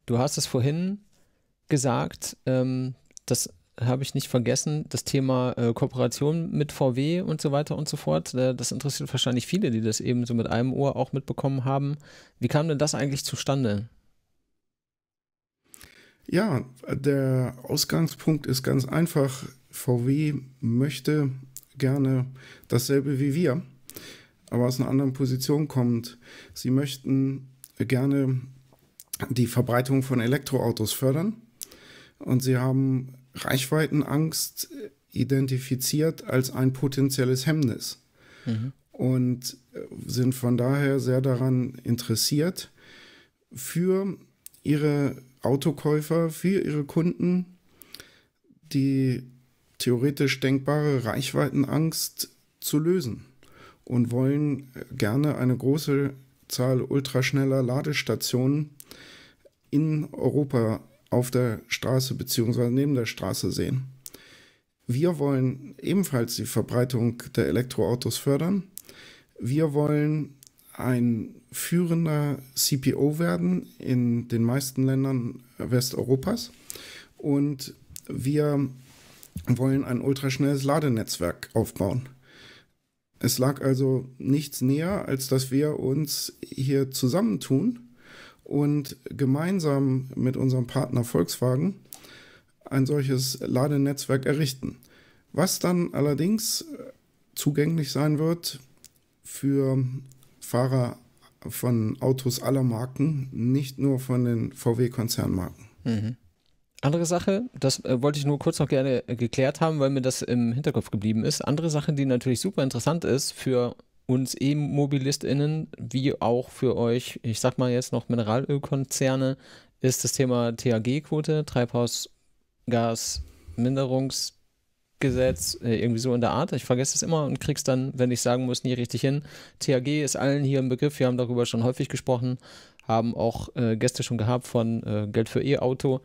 du hast es vorhin gesagt, ähm, das habe ich nicht vergessen, das Thema äh, Kooperation mit VW und so weiter und so fort. Äh, das interessiert wahrscheinlich viele, die das eben so mit einem Ohr auch mitbekommen haben. Wie kam denn das eigentlich zustande? Ja, der Ausgangspunkt ist ganz einfach. VW möchte gerne dasselbe wie wir, aber aus einer anderen Position kommt. Sie möchten gerne die Verbreitung von Elektroautos fördern und sie haben Reichweitenangst identifiziert als ein potenzielles Hemmnis mhm. und sind von daher sehr daran interessiert, für ihre Autokäufer, für ihre Kunden die theoretisch denkbare Reichweitenangst zu lösen und wollen äh, gerne eine große Zahl ultraschneller Ladestationen in Europa auf der Straße bzw. neben der Straße sehen. Wir wollen ebenfalls die Verbreitung der Elektroautos fördern. Wir wollen ein führender CPO werden in den meisten Ländern Westeuropas. Und wir wollen ein ultraschnelles Ladenetzwerk aufbauen. Es lag also nichts näher, als dass wir uns hier zusammentun und gemeinsam mit unserem Partner Volkswagen ein solches Ladenetzwerk errichten. Was dann allerdings zugänglich sein wird für Fahrer von Autos aller Marken, nicht nur von den VW-Konzernmarken. Mhm. Andere Sache, das äh, wollte ich nur kurz noch gerne äh, geklärt haben, weil mir das im Hinterkopf geblieben ist. Andere Sache, die natürlich super interessant ist für uns E-MobilistInnen, wie auch für euch, ich sag mal jetzt noch Mineralölkonzerne, ist das Thema THG-Quote, Treibhausgasminderungsgesetz, äh, irgendwie so in der Art. Ich vergesse es immer und krieg's dann, wenn ich sagen muss, nie richtig hin. THG ist allen hier im Begriff, wir haben darüber schon häufig gesprochen, haben auch äh, Gäste schon gehabt von äh, Geld für E-Auto.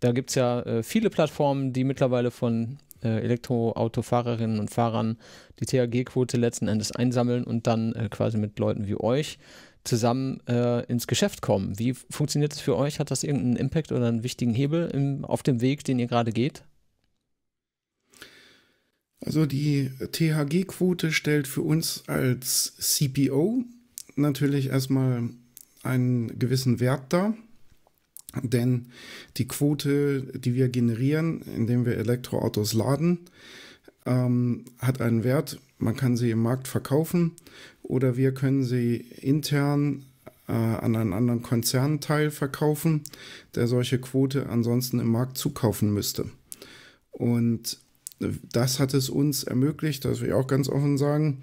Da gibt es ja äh, viele Plattformen, die mittlerweile von äh, Elektroautofahrerinnen und Fahrern die THG-Quote letzten Endes einsammeln und dann äh, quasi mit Leuten wie euch zusammen äh, ins Geschäft kommen. Wie funktioniert das für euch? Hat das irgendeinen Impact oder einen wichtigen Hebel im, auf dem Weg, den ihr gerade geht? Also die THG-Quote stellt für uns als CPO natürlich erstmal einen gewissen Wert dar. Denn die Quote, die wir generieren, indem wir Elektroautos laden, ähm, hat einen Wert. Man kann sie im Markt verkaufen oder wir können sie intern äh, an einen anderen Konzernteil verkaufen, der solche Quote ansonsten im Markt zukaufen müsste. Und äh, das hat es uns ermöglicht, das will ich auch ganz offen sagen,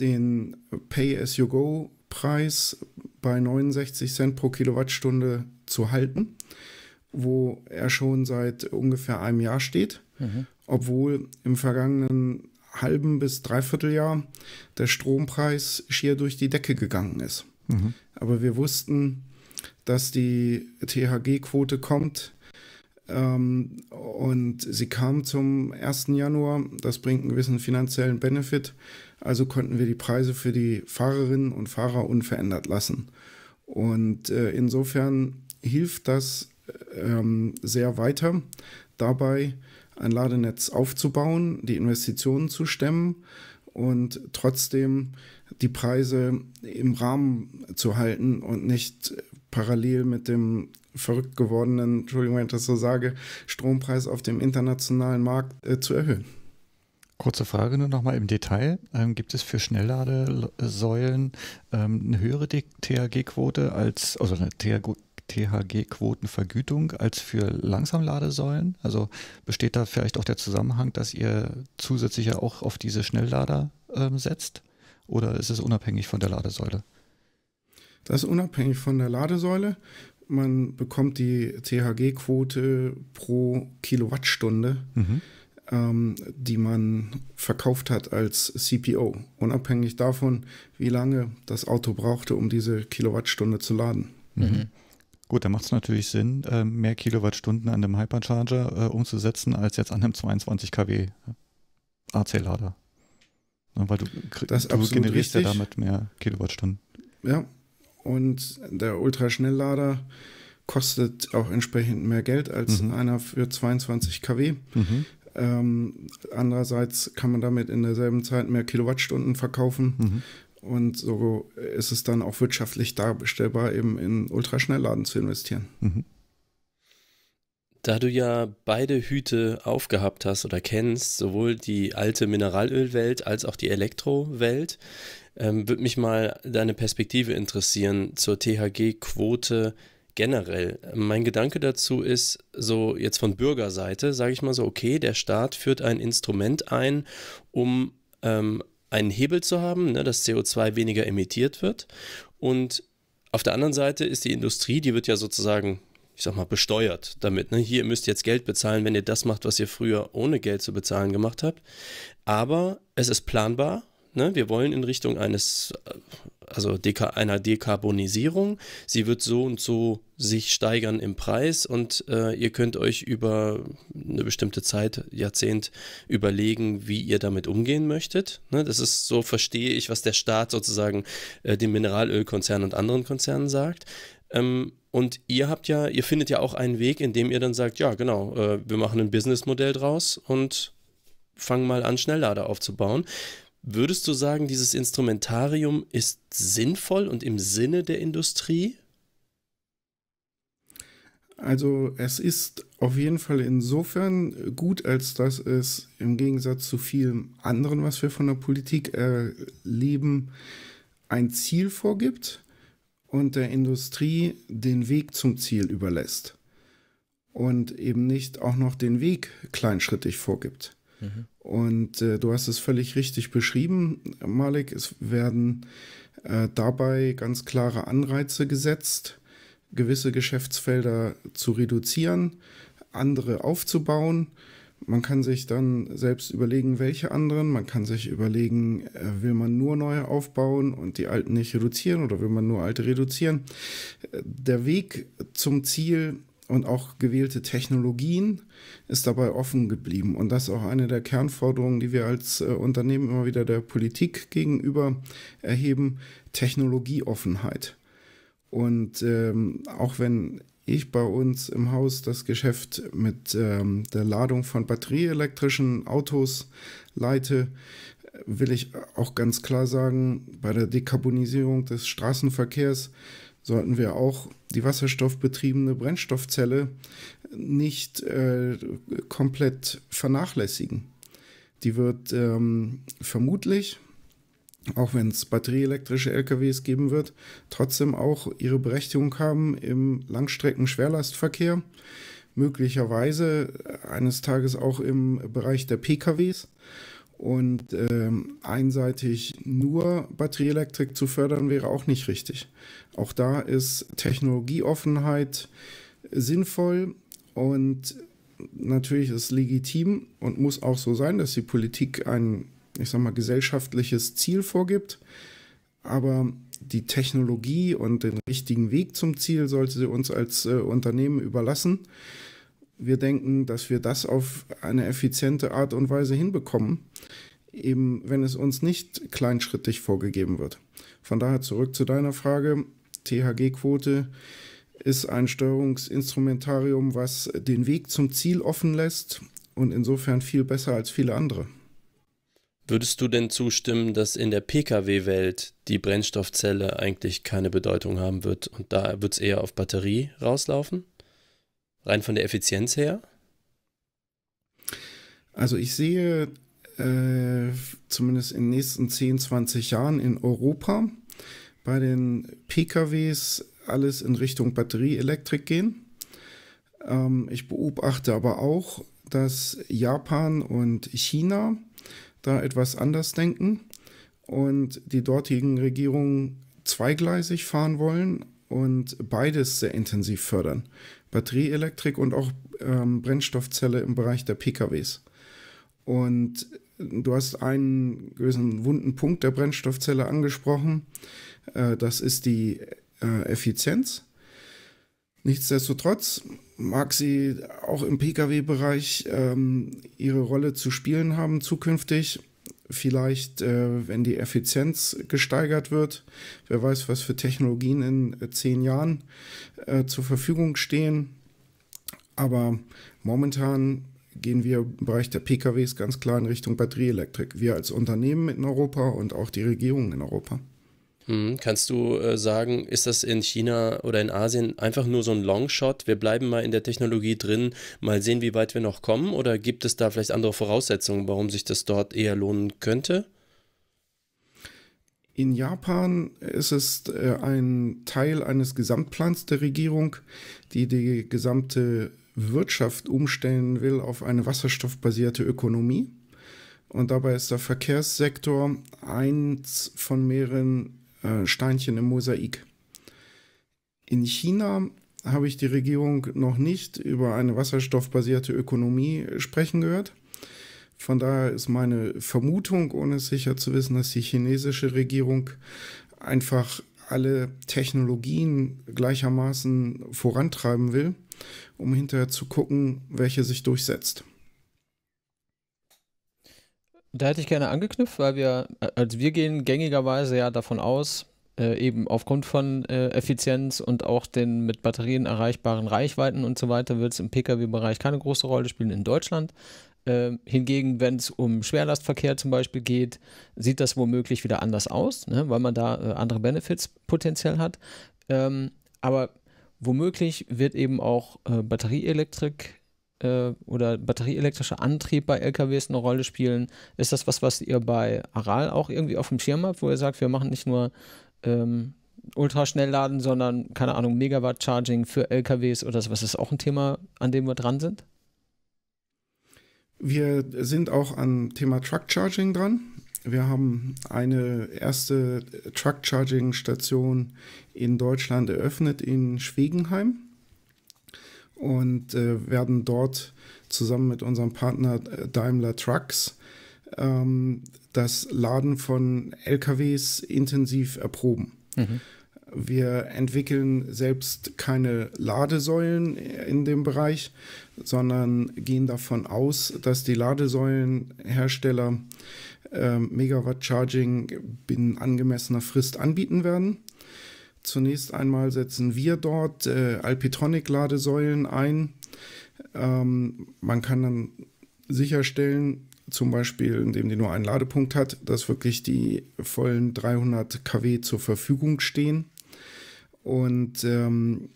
den Pay-as-you-go-Preis bei 69 Cent pro Kilowattstunde zu halten, wo er schon seit ungefähr einem Jahr steht, mhm. obwohl im vergangenen halben bis dreiviertel Jahr der Strompreis schier durch die Decke gegangen ist. Mhm. Aber wir wussten, dass die THG-Quote kommt ähm, und sie kam zum 1. Januar. Das bringt einen gewissen finanziellen Benefit. Also konnten wir die Preise für die Fahrerinnen und Fahrer unverändert lassen. Und äh, insofern hilft das ähm, sehr weiter dabei, ein Ladenetz aufzubauen, die Investitionen zu stemmen und trotzdem die Preise im Rahmen zu halten und nicht parallel mit dem verrückt gewordenen, Entschuldigung, wenn ich das so sage, Strompreis auf dem internationalen Markt äh, zu erhöhen. Kurze Frage nur nochmal im Detail. Ähm, gibt es für Schnellladesäulen ähm, eine höhere THG-Quote als, also eine THG-Quotenvergütung als für Langsamladesäulen? Also besteht da vielleicht auch der Zusammenhang, dass ihr zusätzlich ja auch auf diese Schnelllader ähm, setzt? Oder ist es unabhängig von der Ladesäule? Das ist unabhängig von der Ladesäule. Man bekommt die THG-Quote pro Kilowattstunde, mhm. ähm, die man verkauft hat als CPO, unabhängig davon, wie lange das Auto brauchte, um diese Kilowattstunde zu laden. Mhm. Gut, dann macht es natürlich Sinn, ähm, mehr Kilowattstunden an dem Hypercharger äh, umzusetzen, als jetzt an einem 22 kW äh, AC-Lader. Ne, weil du, du generierst richtig. ja damit mehr Kilowattstunden. Ja, und der Ultraschnelllader kostet auch entsprechend mehr Geld als mhm. einer für 22 kW. Mhm. Ähm, andererseits kann man damit in derselben Zeit mehr Kilowattstunden verkaufen. Mhm. Und so ist es dann auch wirtschaftlich darstellbar, eben in Ultraschnellladen zu investieren. Mhm. Da du ja beide Hüte aufgehabt hast oder kennst, sowohl die alte Mineralölwelt als auch die Elektrowelt, ähm, würde mich mal deine Perspektive interessieren zur THG-Quote generell. Mein Gedanke dazu ist so jetzt von Bürgerseite, sage ich mal so, okay, der Staat führt ein Instrument ein, um ähm, einen Hebel zu haben, ne, dass CO2 weniger emittiert wird. Und auf der anderen Seite ist die Industrie, die wird ja sozusagen, ich sag mal, besteuert damit. Ne? Hier müsst ihr jetzt Geld bezahlen, wenn ihr das macht, was ihr früher ohne Geld zu bezahlen gemacht habt. Aber es ist planbar. Ne? Wir wollen in Richtung eines also Deka einer Dekarbonisierung. Sie wird so und so sich steigern im Preis und äh, ihr könnt euch über eine bestimmte Zeit, Jahrzehnt überlegen, wie ihr damit umgehen möchtet. Ne? Das ist so, verstehe ich, was der Staat sozusagen äh, dem Mineralölkonzern und anderen Konzernen sagt. Ähm, und ihr habt ja, ihr findet ja auch einen Weg, in dem ihr dann sagt, ja genau, äh, wir machen ein Businessmodell draus und fangen mal an, Schnelllader aufzubauen. Würdest du sagen, dieses Instrumentarium ist sinnvoll und im Sinne der Industrie? Also es ist auf jeden Fall insofern gut, als dass es im Gegensatz zu vielem anderen, was wir von der Politik erleben, ein Ziel vorgibt und der Industrie den Weg zum Ziel überlässt und eben nicht auch noch den Weg kleinschrittig vorgibt. Und äh, du hast es völlig richtig beschrieben, Malik. Es werden äh, dabei ganz klare Anreize gesetzt, gewisse Geschäftsfelder zu reduzieren, andere aufzubauen. Man kann sich dann selbst überlegen, welche anderen. Man kann sich überlegen, äh, will man nur neue aufbauen und die alten nicht reduzieren oder will man nur alte reduzieren. Äh, der Weg zum Ziel ist, und auch gewählte Technologien ist dabei offen geblieben. Und das ist auch eine der Kernforderungen, die wir als äh, Unternehmen immer wieder der Politik gegenüber erheben, Technologieoffenheit. Und ähm, auch wenn ich bei uns im Haus das Geschäft mit ähm, der Ladung von batterieelektrischen Autos leite, will ich auch ganz klar sagen, bei der Dekarbonisierung des Straßenverkehrs sollten wir auch die wasserstoffbetriebene Brennstoffzelle nicht äh, komplett vernachlässigen. Die wird ähm, vermutlich, auch wenn es batterieelektrische LKWs geben wird, trotzdem auch ihre Berechtigung haben im Langstrecken-Schwerlastverkehr, möglicherweise eines Tages auch im Bereich der PKWs und ähm, einseitig nur Batterieelektrik zu fördern, wäre auch nicht richtig. Auch da ist Technologieoffenheit sinnvoll und natürlich ist legitim und muss auch so sein, dass die Politik ein, ich sag mal, gesellschaftliches Ziel vorgibt. Aber die Technologie und den richtigen Weg zum Ziel sollte sie uns als äh, Unternehmen überlassen wir denken, dass wir das auf eine effiziente Art und Weise hinbekommen, eben wenn es uns nicht kleinschrittig vorgegeben wird. Von daher zurück zu deiner Frage, THG-Quote ist ein Steuerungsinstrumentarium, was den Weg zum Ziel offen lässt und insofern viel besser als viele andere. Würdest du denn zustimmen, dass in der Pkw-Welt die Brennstoffzelle eigentlich keine Bedeutung haben wird und da wird es eher auf Batterie rauslaufen? rein von der Effizienz her? Also ich sehe äh, zumindest in den nächsten 10, 20 Jahren in Europa bei den PKWs alles in Richtung Batterieelektrik gehen. Ähm, ich beobachte aber auch, dass Japan und China da etwas anders denken und die dortigen Regierungen zweigleisig fahren wollen und beides sehr intensiv fördern. Batterieelektrik und auch ähm, Brennstoffzelle im Bereich der PKWs. Und du hast einen gewissen wunden Punkt der Brennstoffzelle angesprochen. Äh, das ist die äh, Effizienz. Nichtsdestotrotz mag sie auch im Pkw-Bereich ähm, ihre Rolle zu spielen haben zukünftig vielleicht, äh, wenn die Effizienz gesteigert wird, wer weiß, was für Technologien in äh, zehn Jahren äh, zur Verfügung stehen. Aber momentan gehen wir im Bereich der PKWs ganz klar in Richtung Batterieelektrik. Wir als Unternehmen in Europa und auch die Regierungen in Europa. Mhm. Kannst du äh, sagen, ist das in China oder in Asien einfach nur so ein Longshot? Wir bleiben mal in der Technologie drin, mal sehen, wie weit wir noch kommen? Oder gibt es da vielleicht andere Voraussetzungen, warum sich das dort eher lohnen könnte? In Japan ist es äh, ein Teil eines Gesamtplans der Regierung, die die gesamte Wirtschaft umstellen will auf eine wasserstoffbasierte Ökonomie. Und dabei ist der Verkehrssektor eins von mehreren äh, Steinchen im Mosaik. In China habe ich die Regierung noch nicht über eine wasserstoffbasierte Ökonomie sprechen gehört. Von daher ist meine Vermutung, ohne es sicher zu wissen, dass die chinesische Regierung einfach alle Technologien gleichermaßen vorantreiben will, um hinterher zu gucken, welche sich durchsetzt. Da hätte ich gerne angeknüpft, weil wir, also wir gehen gängigerweise ja davon aus, äh, eben aufgrund von äh, Effizienz und auch den mit Batterien erreichbaren Reichweiten und so weiter wird es im Pkw-Bereich keine große Rolle spielen in Deutschland. Äh, hingegen, wenn es um Schwerlastverkehr zum Beispiel geht, sieht das womöglich wieder anders aus, ne, weil man da äh, andere Benefits potenziell hat. Ähm, aber womöglich wird eben auch äh, Batterieelektrik äh, oder batterieelektrischer Antrieb bei LKWs eine Rolle spielen? Ist das was, was ihr bei Aral auch irgendwie auf dem Schirm habt, wo ihr sagt, wir machen nicht nur ähm, Ultraschnellladen, sondern, keine Ahnung, Megawatt-Charging für LKWs oder sowas? Ist das auch ein Thema, an dem wir dran sind? Wir sind auch am Thema Truck Charging dran. Wir haben eine erste Truck Charging Station in Deutschland eröffnet in Schwegenheim und äh, werden dort zusammen mit unserem Partner äh, Daimler Trucks ähm, das Laden von LKWs intensiv erproben. Mhm. Wir entwickeln selbst keine Ladesäulen in dem Bereich, sondern gehen davon aus, dass die Ladesäulenhersteller äh, Megawatt Charging binnen angemessener Frist anbieten werden. Zunächst einmal setzen wir dort äh, Alpitonic-Ladesäulen ein. Ähm, man kann dann sicherstellen, zum Beispiel indem die nur einen Ladepunkt hat, dass wirklich die vollen 300 kW zur Verfügung stehen. Und ähm,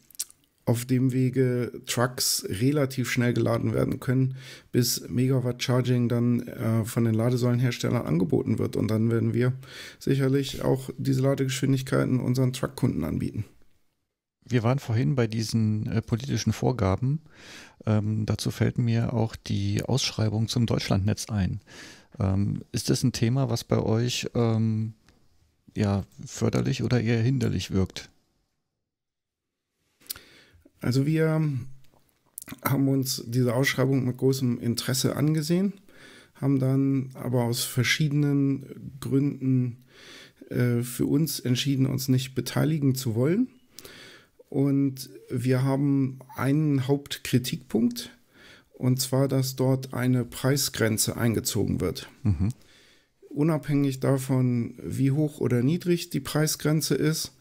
auf dem Wege Trucks relativ schnell geladen werden können, bis Megawatt Charging dann äh, von den Ladesäulenherstellern angeboten wird. Und dann werden wir sicherlich auch diese Ladegeschwindigkeiten unseren Truckkunden anbieten. Wir waren vorhin bei diesen äh, politischen Vorgaben. Ähm, dazu fällt mir auch die Ausschreibung zum Deutschlandnetz ein. Ähm, ist das ein Thema, was bei euch ähm, ja, förderlich oder eher hinderlich wirkt? Also wir haben uns diese Ausschreibung mit großem Interesse angesehen, haben dann aber aus verschiedenen Gründen äh, für uns entschieden, uns nicht beteiligen zu wollen. Und wir haben einen Hauptkritikpunkt, und zwar, dass dort eine Preisgrenze eingezogen wird. Mhm. Unabhängig davon, wie hoch oder niedrig die Preisgrenze ist,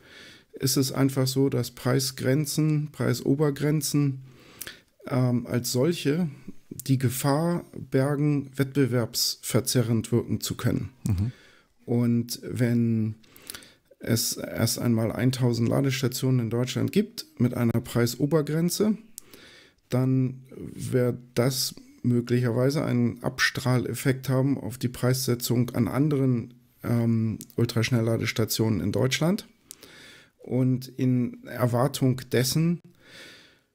ist es einfach so, dass Preisgrenzen, Preisobergrenzen ähm, als solche die Gefahr bergen, wettbewerbsverzerrend wirken zu können. Mhm. Und wenn es erst einmal 1000 Ladestationen in Deutschland gibt mit einer Preisobergrenze, dann wird das möglicherweise einen Abstrahleffekt haben auf die Preissetzung an anderen ähm, Ultraschnellladestationen in Deutschland. Und in Erwartung dessen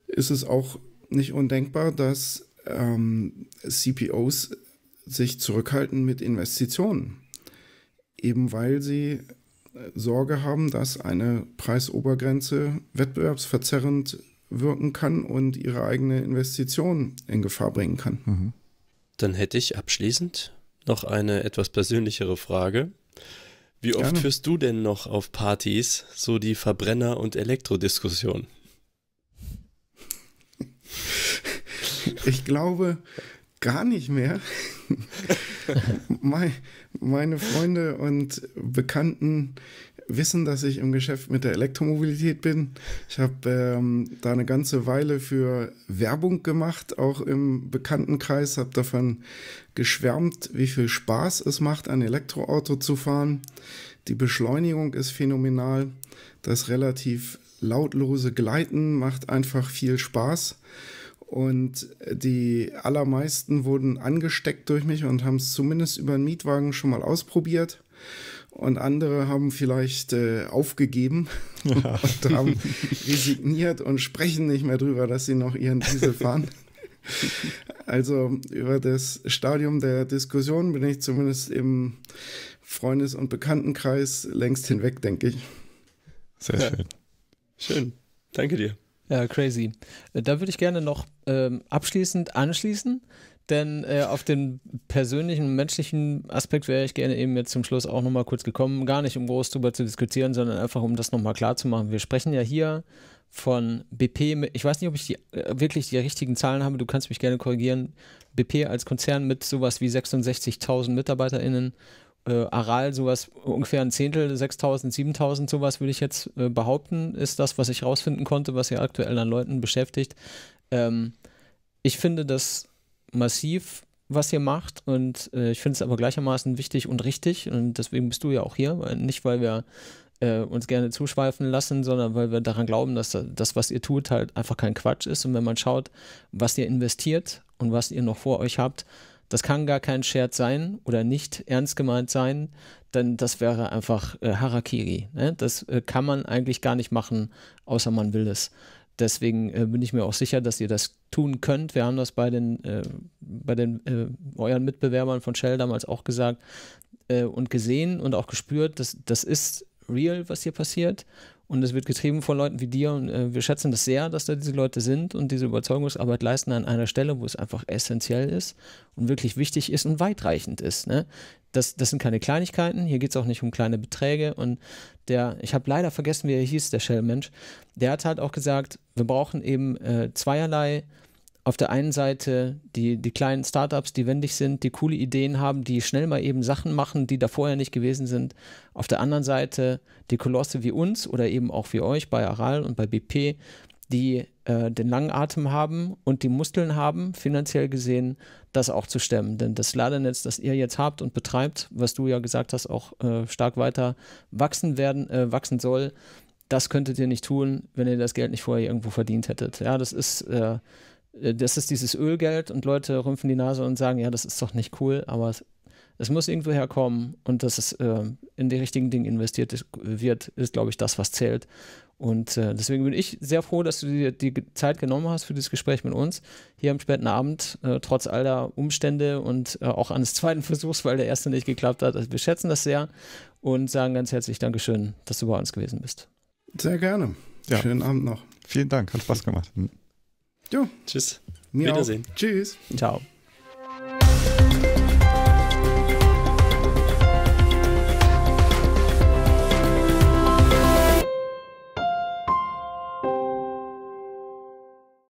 ist es auch nicht undenkbar, dass ähm, CPOs sich zurückhalten mit Investitionen, eben weil sie äh, Sorge haben, dass eine Preisobergrenze wettbewerbsverzerrend wirken kann und ihre eigene Investition in Gefahr bringen kann. Mhm. Dann hätte ich abschließend noch eine etwas persönlichere Frage. Wie oft Gerne. führst du denn noch auf Partys so die Verbrenner- und Elektrodiskussion? Ich glaube gar nicht mehr. meine Freunde und Bekannten, wissen, dass ich im Geschäft mit der Elektromobilität bin. Ich habe ähm, da eine ganze Weile für Werbung gemacht, auch im Bekanntenkreis, habe davon geschwärmt, wie viel Spaß es macht, ein Elektroauto zu fahren. Die Beschleunigung ist phänomenal. Das relativ lautlose Gleiten macht einfach viel Spaß. Und die allermeisten wurden angesteckt durch mich und haben es zumindest über einen Mietwagen schon mal ausprobiert und andere haben vielleicht äh, aufgegeben ja. und haben resigniert und sprechen nicht mehr drüber, dass sie noch ihren Diesel fahren. also über das Stadium der Diskussion bin ich zumindest im Freundes- und Bekanntenkreis längst hinweg, denke ich. Sehr ja. schön. Schön. Danke dir. Ja, crazy. Äh, da würde ich gerne noch ähm, abschließend anschließen. Denn äh, auf den persönlichen, menschlichen Aspekt wäre ich gerne eben jetzt zum Schluss auch nochmal kurz gekommen. Gar nicht, um groß drüber zu diskutieren, sondern einfach, um das nochmal klarzumachen. Wir sprechen ja hier von BP, ich weiß nicht, ob ich die, äh, wirklich die richtigen Zahlen habe, du kannst mich gerne korrigieren. BP als Konzern mit sowas wie 66.000 MitarbeiterInnen, äh, Aral sowas ungefähr ein Zehntel, 6.000, 7.000, sowas würde ich jetzt äh, behaupten, ist das, was ich rausfinden konnte, was ihr aktuell an Leuten beschäftigt. Ähm, ich finde dass massiv, was ihr macht. Und äh, ich finde es aber gleichermaßen wichtig und richtig. Und deswegen bist du ja auch hier. Nicht, weil wir äh, uns gerne zuschweifen lassen, sondern weil wir daran glauben, dass das, was ihr tut, halt einfach kein Quatsch ist. Und wenn man schaut, was ihr investiert und was ihr noch vor euch habt, das kann gar kein Scherz sein oder nicht ernst gemeint sein, denn das wäre einfach äh, Harakiri. Ne? Das äh, kann man eigentlich gar nicht machen, außer man will es. Deswegen äh, bin ich mir auch sicher, dass ihr das tun könnt. Wir haben das bei den, äh, bei den äh, euren Mitbewerbern von Shell damals auch gesagt äh, und gesehen und auch gespürt, dass das ist real, was hier passiert. Und es wird getrieben von Leuten wie dir. Und äh, wir schätzen das sehr, dass da diese Leute sind und diese Überzeugungsarbeit leisten an einer Stelle, wo es einfach essentiell ist und wirklich wichtig ist und weitreichend ist. Ne? das, das sind keine Kleinigkeiten, hier geht es auch nicht um kleine Beträge. Und der, ich habe leider vergessen, wie er hieß, der Shell-Mensch, der hat halt auch gesagt, wir brauchen eben äh, zweierlei. Auf der einen Seite die, die kleinen Startups, die wendig sind, die coole Ideen haben, die schnell mal eben Sachen machen, die da vorher nicht gewesen sind. Auf der anderen Seite die Kolosse wie uns oder eben auch wie euch bei Aral und bei BP, die äh, den langen Atem haben und die Muskeln haben, finanziell gesehen, das auch zu stemmen. Denn das Ladenetz, das ihr jetzt habt und betreibt, was du ja gesagt hast, auch äh, stark weiter wachsen werden, äh, wachsen soll, das könntet ihr nicht tun, wenn ihr das Geld nicht vorher irgendwo verdient hättet. Ja, das ist äh, äh, das ist dieses Ölgeld und Leute rümpfen die Nase und sagen, ja, das ist doch nicht cool, aber es, es muss irgendwo herkommen und dass es äh, in die richtigen Dinge investiert wird, ist, glaube ich, das, was zählt. Und äh, deswegen bin ich sehr froh, dass du dir die Zeit genommen hast für dieses Gespräch mit uns hier am späten Abend, äh, trotz aller Umstände und äh, auch eines zweiten Versuchs, weil der erste nicht geklappt hat. Also wir schätzen das sehr und sagen ganz herzlich Dankeschön, dass du bei uns gewesen bist. Sehr gerne. Ja. Schönen Abend noch. Vielen Dank, hat Spaß gemacht. Jo. Tschüss. Mir Wiedersehen. Auch. Tschüss. Ciao.